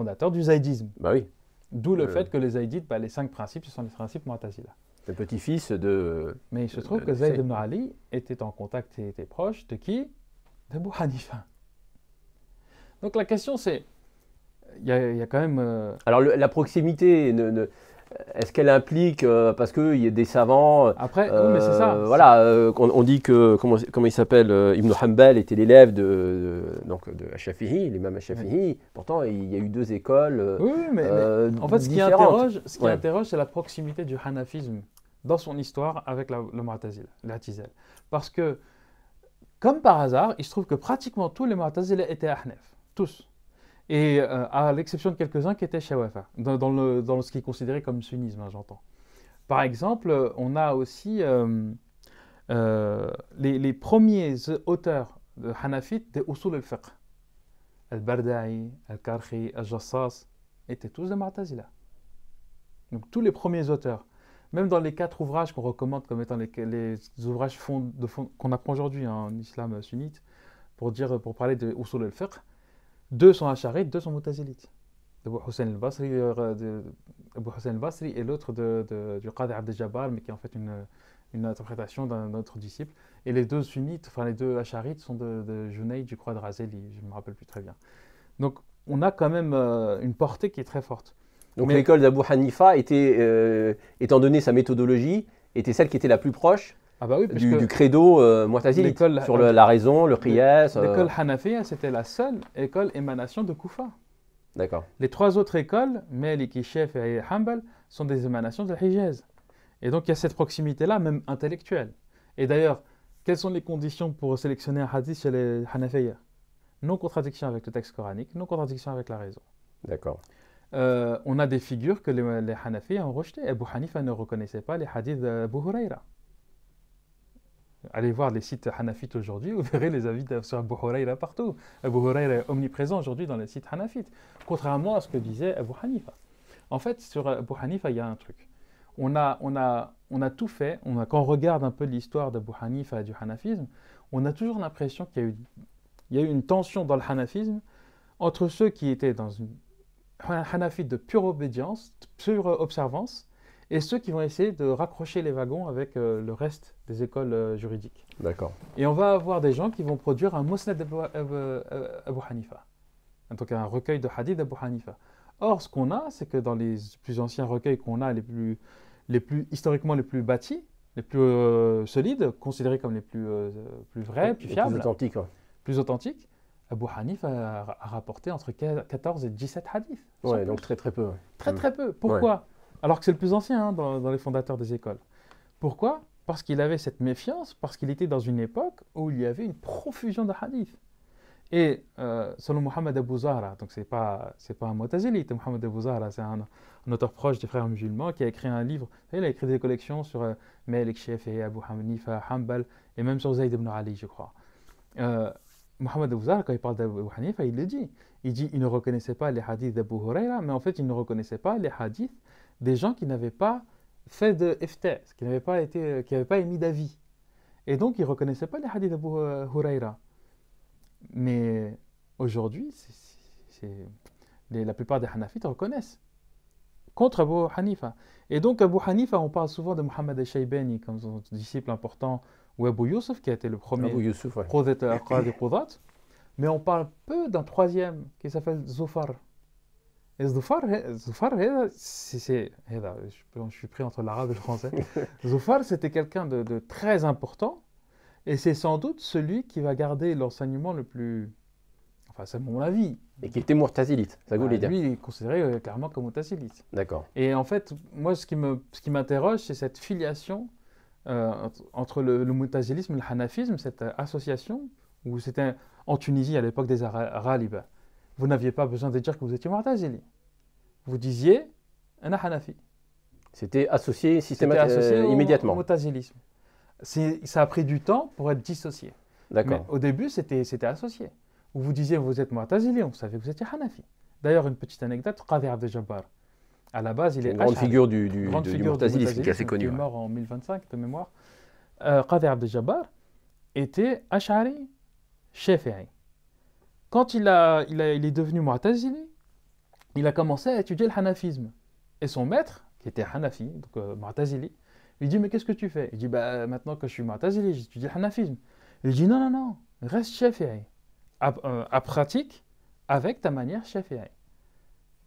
fondateur du zaïdisme. Bah oui. D'où le euh. fait que les zaïdites, bah, les cinq principes, ce sont les principes Mu'tazila. Le petit-fils de. Mais il se trouve euh, que Zayd ibn Ali était en contact et était proche de qui De Bouhanifa. Donc la question c'est. Il y, a quand même. Euh, Alors la proximité ne euh, est-ce qu'elle implique, euh, parce qu'il y a des savants. Euh, Après, ça. Voilà, on, dit que, comment, il s'appelle Ibn Hanbal était l'élève de, donc de Shafi'i, l'imam Shafi'i. Pourtant, il y a eu deux écoles. oui, mais, en fait, ce qui interroge, ce qui interroge, c'est la proximité du hanafisme dans son histoire avec la, le la l'Atizel. Parce que, comme par hasard, il se trouve que pratiquement tous les Mu'tazil étaient Ahnaf. Tous et euh, à l'exception de quelques-uns qui étaient Shawafa, dans, dans, ce qui est considéré comme sunnisme, hein, j'entends. Par exemple, on a aussi euh, euh, les, premiers auteurs de Hanafites des Usul al-Fiqh. Al-Barda'i, Al-Karhi, Al-Jassas étaient tous des Mu'tazila. Donc tous les premiers auteurs, même dans les quatre ouvrages qu'on recommande comme étant les, les ouvrages qu'on apprend aujourd'hui hein, en islam sunnite, pour, dire, pour parler de Usul al-Fiqh, deux sont Acharites, deux sont Mutazilites. Euh, Abu Hussein al-Basri, et l'autre de, du Qadi Abd Jabbar, mais qui est en fait une, une interprétation d'un autre disciple. Et les deux sunnites, enfin les deux acharites, sont de, de du je crois, de Razeli, je ne me rappelle plus très bien. Donc on a quand même euh, une portée qui est très forte. Donc l'école d'Abu Hanifa était, euh, étant donné sa méthodologie, était celle qui était la plus proche ah bah du, credo euh, sur euh, la raison, le Qiyas. Euh. L'école Hanafiya, c'était la seule école émanation de Koufa. D'accord. Les trois autres écoles, Maliki, Chef et Hanbal, sont des émanations de la Hijaz. Et donc il y a cette proximité-là, même intellectuelle. Et d'ailleurs, quelles sont les conditions pour sélectionner un hadith chez les Hanafiya Non contradiction avec le texte coranique, non contradiction avec la raison. D'accord. Euh, on a des figures que les, les ont rejetées. Abu Hanifa ne reconnaissait pas les hadiths d'Abu Huraira. Allez voir les sites hanafites aujourd'hui, vous verrez les avis sur Abu Huraira partout. Abu Huraira est omniprésent aujourd'hui dans les sites hanafites, contrairement à ce que disait Abu Hanifa. En fait, sur Abu Hanifa, il y a un truc. On a, tout fait, quand on regarde un peu l'histoire d'Abu Hanifa et du hanafisme, on a toujours l'impression qu'il y a, eu, une tension dans le hanafisme entre ceux qui étaient dans un hanafite de pure obédience, de pure observance, et ceux qui vont essayer de raccrocher les wagons avec euh, le reste des écoles euh, juridiques. D'accord. Et on va avoir des gens qui vont produire un Musnad d'Abu euh, Hanifa, en Hanifa, donc un recueil de hadith d'Abu Hanifa. Or, ce qu'on a, c'est que dans les plus anciens recueils qu'on a, les plus, les plus historiquement les plus bâtis, les plus solides, considérés comme les plus, plus vrais, plus fiables, plus authentiques, plus authentiques, Abu Hanifa a, rapporté entre 14 et 17 hadiths. Oui, donc très très peu. Très mm. très peu. Pourquoi alors que c'est le plus ancien hein, dans, les fondateurs des écoles. Pourquoi Parce qu'il avait cette méfiance, parce qu'il était dans une époque où il y avait une profusion de hadiths. Et euh, selon Mohamed Abou Zahra, donc c'est pas pas un motazilite, Mohamed Abou Zahra, c'est un, auteur proche des frères musulmans qui a écrit un livre. Il a écrit des collections sur euh, Malik et Abu Hanifa, Hanbal et même sur Zayd ibn Ali, je crois. Euh, Mohamed Abou Zahra, quand il parle d'Abu Hanifa, il le dit. Il dit qu'il ne reconnaissait pas les hadiths d'Abu Huraira, mais en fait il ne reconnaissait pas les hadiths des gens qui n'avaient pas fait de FTS, qui n'avaient pas, été, euh, qui pas émis d'avis. Et donc, ils ne reconnaissaient pas les hadiths d'Abu euh, Huraira. Mais aujourd'hui, la plupart des Hanafites reconnaissent contre Abu Hanifa. Et donc, Abu Hanifa, on parle souvent de Muhammad al-Shaybani comme son disciple important, ou Abu Youssef qui a été le premier Yusuf, de euh, Mais on parle peu d'un troisième qui s'appelle Zofar. Et Zoufar, c'est, je suis pris entre l'arabe et le français. Zoufar, c'était quelqu'un de, très important et c'est sans doute celui qui va garder l'enseignement le plus. Enfin, c'est mon avis. Et qui était Murtazilite, ça vous bah, les Lui, il est considéré euh, clairement comme moutazilite. D'accord. Et en fait, moi, ce qui, me, ce qui m'interroge, c'est cette filiation euh, entre le, le et le hanafisme, cette euh, association, où c'était en Tunisie à l'époque des Arabes vous n'aviez pas besoin de dire que vous étiez Mu'tazili. Vous disiez un Hanafi. C'était associé systématiquement euh, immédiatement. Mu'tazilisme. Ça a pris du temps pour être dissocié. D'accord. Au début, c'était associé. Vous disiez vous êtes Mu'tazili, on savait que vous étiez Hanafi. D'ailleurs, une petite anecdote, Qadi Abdel-Jabbar, à la base, il est une grande figure du, du, grande du qui est assez connu. Il est mort en 1025 de mémoire. Euh, Qadi Abdel-Jabbar était Ash'ari Shafi'i. Quand il, a, il, il est devenu Mu'tazili, il a commencé à étudier le hanafisme. Et son maître, qui était Hanafi, donc euh, lui dit Mais qu'est-ce que tu fais Il dit bah, Maintenant que je suis Mu'tazili, j'étudie le hanafisme. Il dit Non, non, non, reste chef À, euh, à, pratique avec ta manière Shafi'i.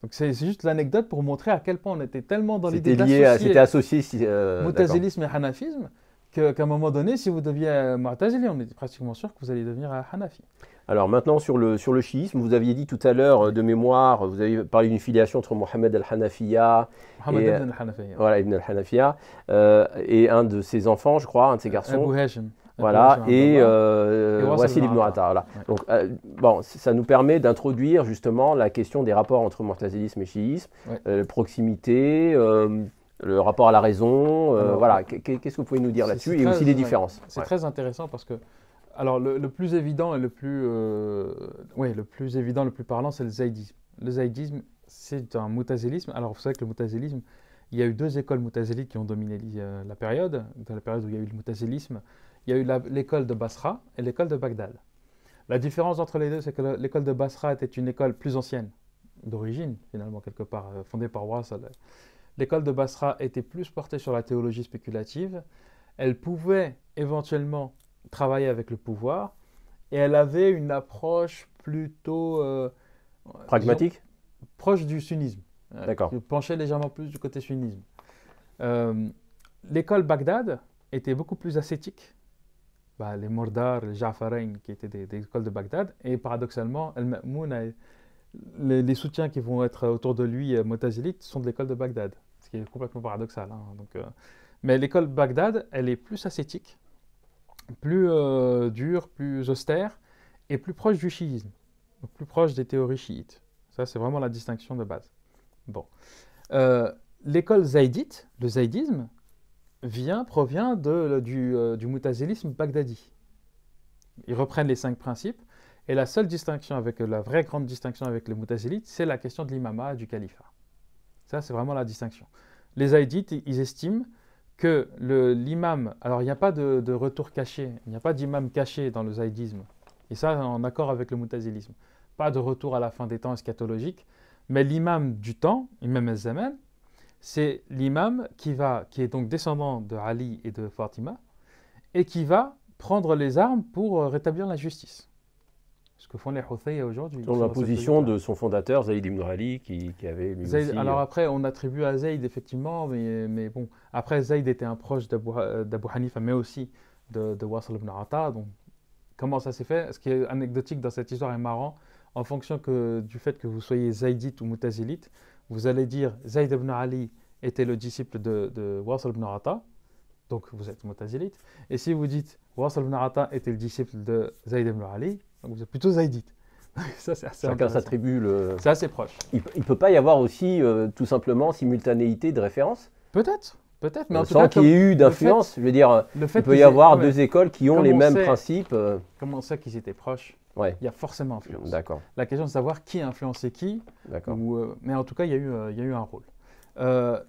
Donc c'est juste l'anecdote pour montrer à quel point on était tellement dans l'idée d'associer... C'était associé... Euh, et Hanafisme qu'à un moment donné, si vous deviez euh, Mu'tazili, on est pratiquement sûr que vous allez devenir euh, Hanafi. Alors maintenant, sur le, sur le chiisme, vous aviez dit tout à l'heure euh, de mémoire, vous avez parlé d'une filiation entre Mohamed al-Hanafiya et, et un de ses enfants, je crois, un de ses garçons. Voilà, et, voici ibn Atta. Donc, bon, ça nous permet d'introduire justement la question des rapports entre mortazilisme et chiisme, proximité, le rapport à la raison, euh, voilà. Qu'est-ce que vous pouvez nous dire là-dessus et aussi les différences C'est très intéressant parce que, alors le, plus évident et le plus, euh, ouais, le plus évident, le plus parlant, c'est le zaïdisme. Le zaïdisme, c'est un moutazélisme. Alors vous savez que le moutazélisme, il y a eu deux écoles moutazélites qui ont dominé euh, la période, dans la période où il y a eu le moutazélisme. Il y a eu l'école de Basra et l'école de Bagdad. La différence entre les deux, c'est que l'école de Basra était une école plus ancienne, d'origine finalement quelque part, fondée par Wassal l'école de Basra était plus portée sur la théologie spéculative, elle pouvait éventuellement travailler avec le pouvoir, et elle avait une approche plutôt... Euh, Pragmatique Proche du sunnisme. Euh, D'accord. penchait légèrement plus du côté sunnisme. Euh, l'école Bagdad était beaucoup plus ascétique. Bah, les Mordar, les Ja'farain, qui étaient des, écoles de Bagdad, et paradoxalement, les, les, soutiens qui vont être autour de lui, Motazilites, sont de l'école de Bagdad qui est complètement paradoxal. Hein. donc, euh, mais l'école Bagdad, elle est plus ascétique, plus euh, dure, plus austère, et plus proche du chiisme, plus proche des théories chiites. Ça, c'est vraiment la distinction de base. Bon. Euh, l'école zaïdite, le zaïdisme, vient, provient de, du, du bagdadi. Ils reprennent les cinq principes, et la seule distinction avec la vraie grande distinction avec les Moutazilites, c'est la question de l'imama du califat. Ça, c'est vraiment la distinction. Les Haïdites, ils estiment que l'imam, alors il n'y a pas de, retour caché, il n'y a pas d'imam caché dans le zaïdisme, et ça en accord avec le moutazilisme, pas de retour à la fin des temps eschatologiques, mais l'imam du temps, l'imam al-Zaman, c'est l'imam qui, va, qui est donc descendant de Ali et de Fatima, et qui va prendre les armes pour euh, rétablir la justice que font les aujourd'hui. Dans la position de son fondateur, Zayd ibn Ali, qui, avait Alors euh, après, on attribue à Zayd, effectivement, mais, bon, après, Zayd était un proche d'Abu euh, Hanifa, mais aussi de, de Wasl ibn Atta. Donc, comment ça s'est fait Ce qui est anecdotique dans cette histoire est marrant. En fonction que, du fait que vous soyez Zaydite ou Mutazilite, vous allez dire Zayd ibn Ali était le disciple de, de Wasl ibn Atta. Donc, vous êtes Mutazilite. Et si vous dites Wasl ibn Atta était le disciple de Zayd ibn Ali, donc vous êtes plutôt zaïdite. ça, c'est assez Chacun Le... C'est proche. Il ne peut pas y avoir aussi, euh, tout simplement, simultanéité de référence Peut-être. Peut-être, mais euh, sans qu'il y ait eu d'influence. Je veux dire, il peut y avoir deux écoles qui ont les mêmes principes. Euh. Comment ça qu'ils étaient proches ouais. Il y a forcément influence. D'accord. La question de savoir qui a influencé qui. D'accord. mais en tout cas, il y a eu, il eu un rôle.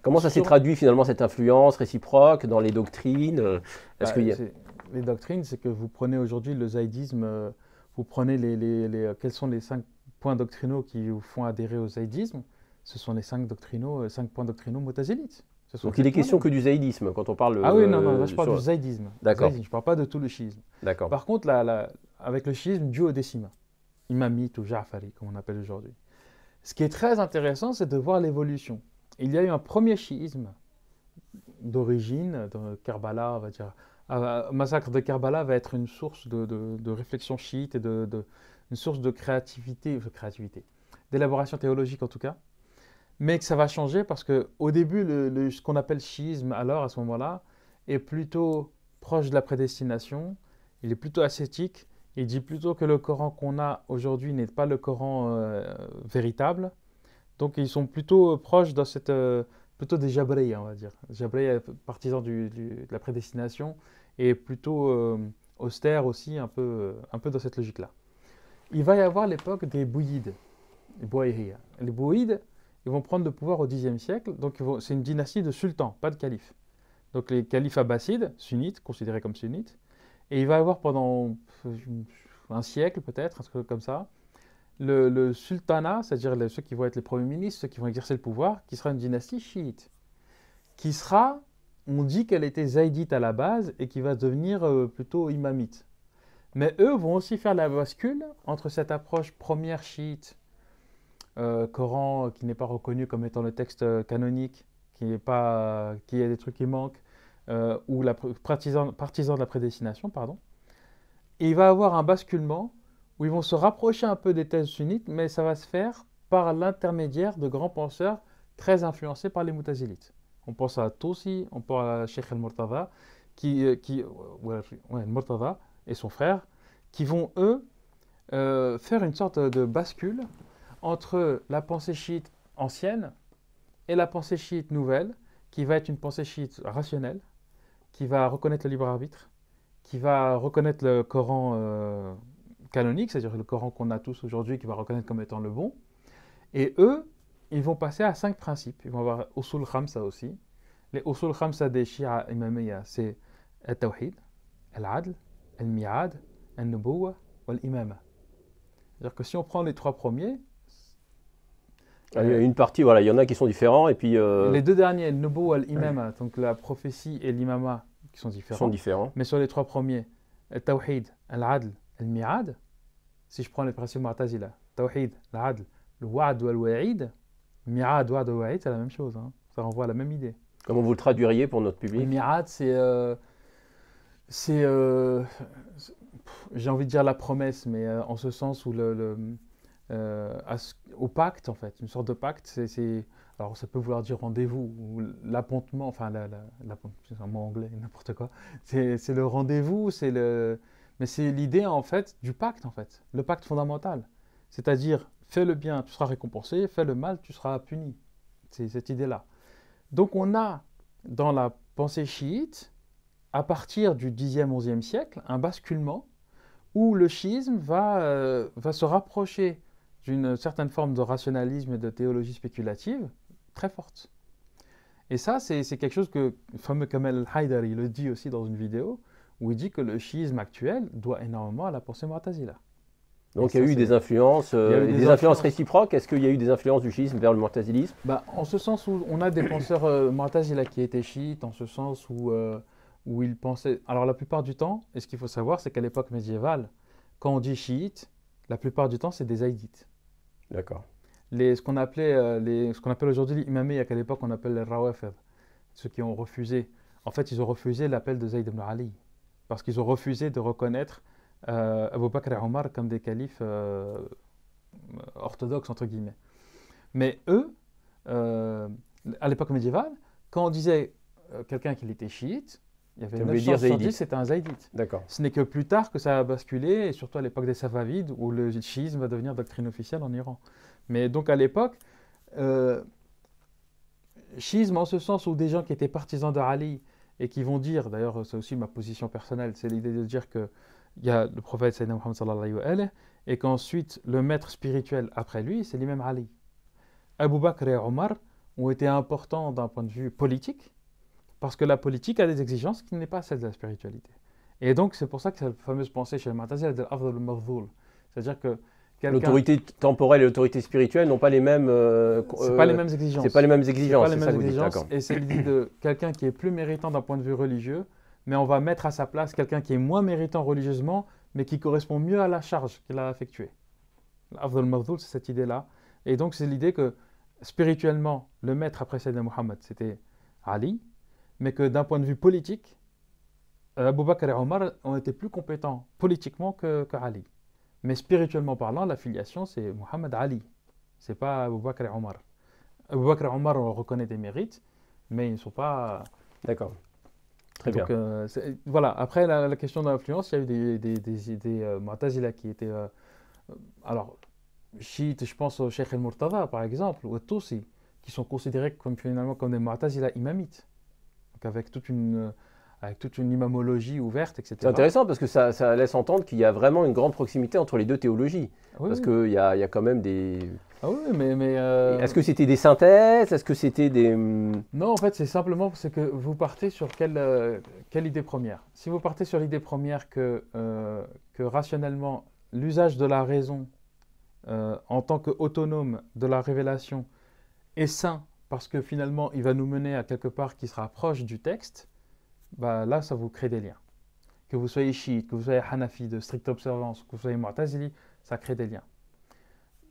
Comment ça s'est traduit finalement cette influence réciproque dans les doctrines bah, Les doctrines, c'est que vous prenez aujourd'hui le zaïdisme vous prenez les, les, les, euh, quels sont les cinq points doctrinaux qui vous font adhérer au zaïdisme, ce sont les cinq, doctrinaux, euh, cinq points doctrinaux motazélites. Donc il est question que du zaïdisme quand on parle. Ah oui, non, euh, je parle du zaïdisme. D'accord. Je ne parle pas de tout le chiisme. D'accord. Par contre, la, avec le chiisme, Dieu au décima, imamite ou ja'fari, comme on appelle aujourd'hui. Ce qui est très intéressant, c'est de voir l'évolution. Il y a eu un premier chiisme d'origine, le Karbala, on va dire, le ah, bah, massacre de Karbala va être une source de, réflexion chiite et de, une source de créativité, de créativité, d'élaboration théologique en tout cas, mais que ça va changer parce que au début, le, ce qu'on appelle chiisme alors à ce moment-là est plutôt proche de la prédestination, il est plutôt ascétique, il dit plutôt que le Coran qu'on a aujourd'hui n'est pas le Coran euh, véritable, donc ils sont plutôt euh, proches dans cette euh, plutôt des Jabreya, on va dire. Jabreya, euh, partisans de la prédestination, et plutôt euh, austère aussi, un peu, euh, un peu dans cette logique-là. Il va y avoir l'époque des Bouyides, les Bouaïriya. Les Bouyides, ils vont prendre le pouvoir au Xe siècle, donc c'est une dynastie de sultans, pas de califes. Donc les califes abbassides, sunnites, considérés comme sunnites, et il va y avoir pendant un siècle peut-être, un truc comme ça, le, sultanat, c'est-à-dire ceux qui vont être les premiers ministres, ceux qui vont exercer le pouvoir, qui sera une dynastie chiite, qui sera, on dit qu'elle était zaïdite à la base et qui va devenir euh, plutôt imamite. Mais eux vont aussi faire la bascule entre cette approche première chiite, euh, Coran euh, qui n'est pas reconnu comme étant le texte canonique, qui est pas, qui a des trucs qui manquent, ou la partisan, partisan de la prédestination, pardon. Et il va avoir un basculement où ils vont se rapprocher un peu des thèses sunnites, mais ça va se faire par l'intermédiaire de grands penseurs très influencés par les Moutazilites. On pense à Tosi, on pense à Sheikh al-Murtada, qui, euh, qui euh, et son frère, qui vont, eux, euh, faire une sorte de bascule entre la pensée chiite ancienne et la pensée chiite nouvelle, qui va être une pensée chiite rationnelle, qui va reconnaître le libre arbitre, qui va reconnaître le Coran canonique, c'est-à-dire le Coran qu'on a tous aujourd'hui qui va reconnaître comme étant le bon. Et eux, ils vont passer à cinq principes. Ils vont avoir Usul Khamsa aussi. Les Usul Khamsa des Shia Imamiyya, c'est Al-Tawhid, Al-Adl, Al-Mi'ad, Al-Nubuwa, Al-Imama. C'est-à-dire que si on prend les trois premiers, ah, il y une partie, voilà, il y en a qui sont différents. Et puis, euh, Les deux derniers, Al-Nubuwa, al-Imama, donc la prophétie et l'imama, qui sont différents. Sont différents. Mais sur les trois premiers, Al-Tawhid, Al-Adl, Al-Mi'ad, si je prends les principes Mu'tazila, Tawhid, l'Adl, le Wa'd ou Al-Wa'id, Mi'ad, Wa'ad ou Wa'id, c'est la même chose. Hein. Ça renvoie à la même idée. Comment vous le traduiriez pour notre public Mi'ad, c'est. Euh, c'est. Euh, j'ai envie de dire la promesse, mais euh, en ce sens où le. au pacte, en fait, une sorte de pacte, c'est. Alors, ça peut vouloir dire rendez-vous ou l'appontement, enfin, l'appontement, la, c'est un mot anglais, n'importe quoi. C'est le rendez-vous, c'est le. Mais c'est l'idée en fait du pacte en fait, le pacte fondamental. C'est-à-dire fais le bien, tu seras récompensé, fais le mal, tu seras puni. C'est cette idée-là. Donc on a dans la pensée chiite, à partir du 10e, 11e siècle, un basculement où le chiisme va, euh, va se rapprocher d'une certaine forme de rationalisme et de théologie spéculative très forte. Et ça, c'est quelque chose que le fameux Kamel il le dit aussi dans une vidéo, où il dit que le chiisme actuel doit énormément à la pensée mu'tazila. Donc il y, eu euh, des influences, a eu des, influences, réciproques. Est-ce qu'il y a eu des influences du chiisme vers le mu'tazilisme bah, En ce sens où on a des penseurs euh, qui étaient chiites, en ce sens où, euh, où ils pensaient... Alors la plupart du temps, et ce qu'il faut savoir, c'est qu'à l'époque médiévale, quand on dit chiite, la plupart du temps, c'est des haïdites. D'accord. Les, ce qu'on appelait, euh, les, ce qu'on appelle aujourd'hui les imamés, qu'à l'époque on appelle les rawafib, ceux qui ont refusé. En fait, ils ont refusé l'appel de Zayd ibn Ali parce qu'ils ont refusé de reconnaître euh, Abu Bakr et Omar comme des califes euh, orthodoxes, entre guillemets. Mais eux, euh, à l'époque médiévale, quand on disait euh, quelqu'un qu'il était chiite, il y avait 970, c'était un zaïdite. Ce n'est que plus tard que ça a basculé, et surtout à l'époque des Safavides, où le chiisme va devenir doctrine officielle en Iran. Mais donc à l'époque, chiisme en ce sens où des gens qui étaient partisans de Ali, et qui vont dire, d'ailleurs c'est aussi ma position personnelle, c'est l'idée de dire qu'il y a le prophète Sayyidina Muhammad sallallahu alayhi wa et qu'ensuite le maître spirituel après lui, c'est lui-même Ali. Abu Bakr et Omar ont été importants d'un point de vue politique, parce que la politique a des exigences qui n'est pas celle de la spiritualité. Et donc c'est pour ça que cette fameuse pensée chez le Matazil, c'est-à-dire que L'autorité temporelle et l'autorité spirituelle n'ont pas les mêmes. Euh, c'est pas les euh, mêmes exigences. C'est pas les mêmes exigences. et c'est l'idée de quelqu'un qui est plus méritant d'un point de vue religieux, mais on va mettre à sa place quelqu'un qui est moins méritant religieusement, mais qui correspond mieux à la charge qu'il a effectuée. L'Afdal Mardoul, c'est cette idée-là. Et donc, c'est l'idée que spirituellement, le maître après Sayyidina Muhammad, c'était Ali, mais que d'un point de vue politique, euh, Abu Bakr et Omar ont été plus compétents politiquement que, que Ali. Mais spirituellement parlant, l'affiliation, c'est Muhammad Ali. C'est pas Abu Bakr et Omar. Abu Bakr et Omar, on reconnaît des mérites, mais ils ne sont pas. D'accord. Très bien. Euh, voilà, après la, question de l'influence, il y a eu des, des, des, euh, qui étaient. Euh, alors, chiite, je pense au Sheikh el murtada par exemple, ou à Tosi, qui sont considérés comme, finalement comme des Mu'tazila imamites. Donc, avec toute une avec toute une imamologie ouverte, etc. C'est intéressant parce que ça, laisse entendre qu'il y a vraiment une grande proximité entre les deux théologies. Ah parce qu'il y a, quand même des... Ah oui, mais... mais euh, Est-ce que c'était des synthèses Est-ce que c'était des... Hmm, non, en fait, c'est simplement parce que vous partez sur quelle, euh, quelle idée première Si vous partez sur l'idée première que, euh, que rationnellement, l'usage de la raison en tant qu'autonome de la révélation est sain parce que finalement, il va nous mener à quelque part qui se rapproche du texte, bah là, ça vous crée des liens. Que vous soyez chiite, que vous soyez hanafi de stricte observance, que vous soyez mu'tazili, ça crée des liens.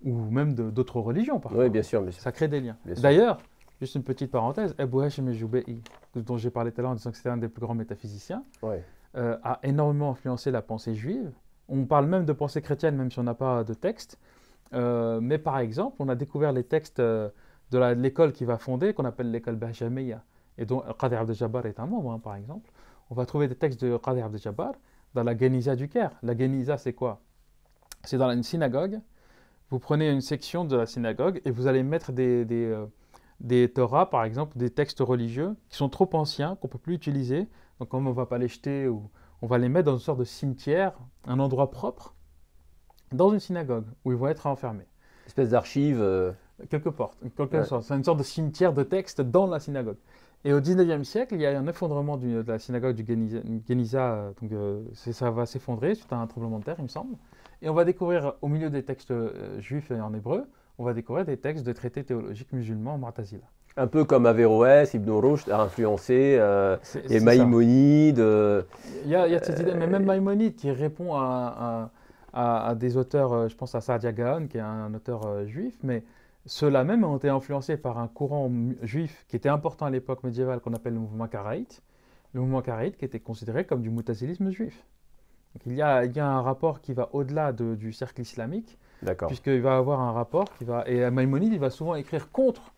Ou même d'autres religions, par Oui, bien sûr, bien sûr. Ça crée des liens. D'ailleurs, juste une petite parenthèse, Abu Hashem dont j'ai parlé tout à l'heure en disant que c'était un des plus grands métaphysiciens, euh, a énormément influencé la pensée juive. On parle même de pensée chrétienne, même si on n'a pas de texte. Euh, mais par exemple, on a découvert les textes euh, de l'école qu'il va fonder, qu'on appelle l'école Bahjamiyya et dont Qadir Abdel Jabbar est un membre, hein, par exemple, on va trouver des textes de Qadir Abdel Jabbar dans la Geniza du Caire. La Geniza, c'est quoi C'est dans une synagogue. Vous prenez une section de la synagogue et vous allez mettre des, des, euh, Torahs, par exemple, des textes religieux qui sont trop anciens, qu'on ne peut plus utiliser. Donc, comme on ne va pas les jeter, ou on va les mettre dans une sorte de cimetière, un endroit propre, dans une synagogue où ils vont être enfermés. Une espèce d'archive. Euh, quelque C'est une sorte de cimetière de textes dans la synagogue. Et au 19e siècle, il y a un effondrement de la synagogue du Geniza, euh, donc euh, ça va s'effondrer suite à un tremblement de terre, il me semble. Et on va découvrir, au milieu des textes euh, juifs et en hébreu, on va découvrir des textes de traités théologiques musulmans en Mu'tazila. Un peu comme Averroès, Ibn Rushd a influencé, euh, et Maïmonide. il, y a, y a cette idée, mais même Maïmonide qui répond à, des auteurs, je pense à Sadia Gaon, qui est un auteur juif, mais ceux même ont été influencés par un courant juif qui était important à l'époque médiévale qu'on appelle le mouvement karaïte, le mouvement karaïte qui était considéré comme du moutazilisme juif. Donc il y, a, un rapport qui va au-delà du cercle islamique, puisqu'il va avoir un rapport qui va... Et Maïmonide, il va souvent écrire contre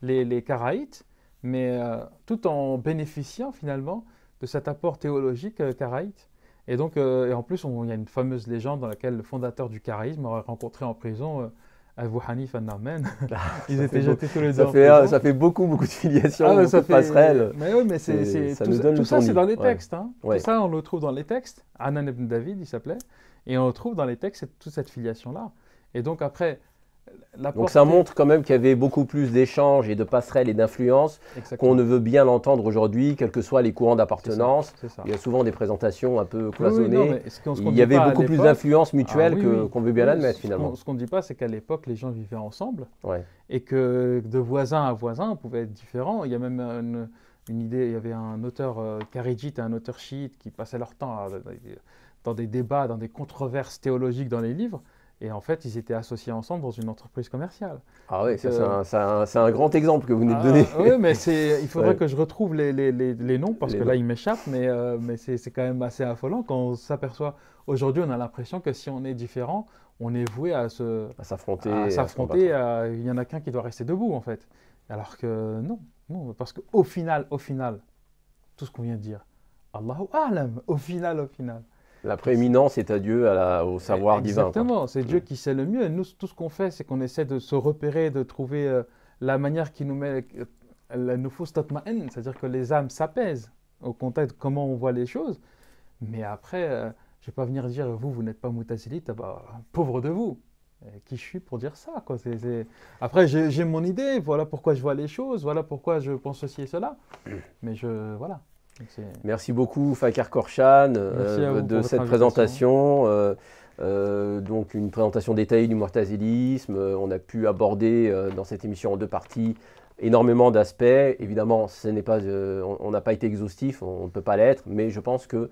les, karaïtes, mais euh, tout en bénéficiant finalement de cet apport théologique euh, karaïte. Et donc, euh, et en plus, il y a une fameuse légende dans laquelle le fondateur du karaïsme aurait rencontré en prison Abu Hanif Annamen, ils étaient jetés tous les deux. Ça fait, ça fait beaucoup, beaucoup de filiations, ah beaucoup ça de fait... passerelles. Mais oui, mais c'est, tout, nous donne tout ça, c'est dans les textes. Hein. Tout ça, on le trouve dans les textes. Anan ibn David, il s'appelait. Et on le trouve dans les textes, toute cette filiation-là. Et donc après, donc ça montre quand même qu'il y avait beaucoup plus d'échanges et de passerelles et d'influences qu'on ne veut bien l'entendre aujourd'hui, quels que soient les courants d'appartenance. Il y a souvent des présentations un peu cloisonnées. Il y avait beaucoup plus d'influences mutuelles ah qu'on veut bien l'admettre finalement. Ce qu'on ne dit pas, c'est qu'à l'époque, les gens vivaient ensemble et que de voisin à voisin, on pouvait être différent. Il y a même une, idée, il y avait un auteur euh, et un auteur chiite qui passaient leur temps dans des débats, dans des controverses théologiques dans les livres. Et en fait, ils étaient associés ensemble dans une entreprise commerciale. Ah oui, euh, c'est un, grand exemple que vous nous ah, donnez. Oui, mais il faudrait que je retrouve les, noms parce que là, ils m'échappent, mais, euh, c'est quand même assez affolant quand on s'aperçoit. Aujourd'hui, on a l'impression que si on est différent, on est voué à À s'affronter. À s'affronter. Il n'y en a qu'un qui doit rester debout, en fait. Alors que non, non parce qu'au final, au final, tout ce qu'on vient de dire, Allahu Alam, au final, au final. La prééminence est à Dieu, au savoir divin. Exactement, c'est Dieu mm. qui sait le mieux. Nous, tout ce qu'on fait, c'est qu'on essaie de se repérer, de trouver euh, la manière qui nous met nous faut haine, c'est-à-dire que les âmes s'apaisent au contact de comment on voit les choses. Mais après, euh, je ne vais pas venir dire, vous, vous n'êtes pas mutasilite, bah, pauvre de vous. qui je suis pour dire ça Après, j'ai mon idée, voilà pourquoi je vois les choses, voilà pourquoi je pense ceci et cela. Mm. Mais je, voilà. Merci beaucoup Fakir Korchan euh, de cette présentation. Euh, euh, donc une présentation détaillée du mortazilisme. on a pu aborder dans cette émission en deux parties énormément d'aspects. Évidemment, on n'a pas été exhaustif, on ne peut pas l'être, mais je pense que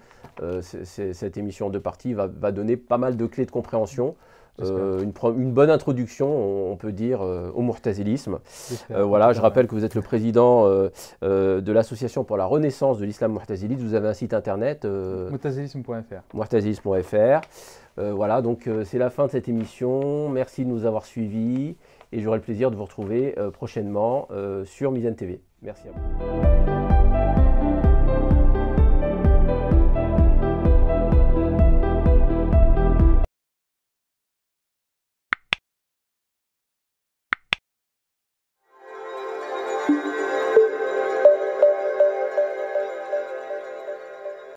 cette émission en deux parties va, donner pas mal de clés de compréhension. Euh, une, bonne introduction, on, peut dire, euh, au mourtazilisme. Euh, voilà, je rappelle que vous êtes le président de l'association pour la renaissance de l'islam mourtazilite. Vous avez un site internet. mourtazilisme.fr. Mourtazilisme.fr. voilà, donc c'est la fin de cette émission. Merci de nous avoir suivis et j'aurai le plaisir de vous retrouver prochainement sur misen TV. Merci à vous.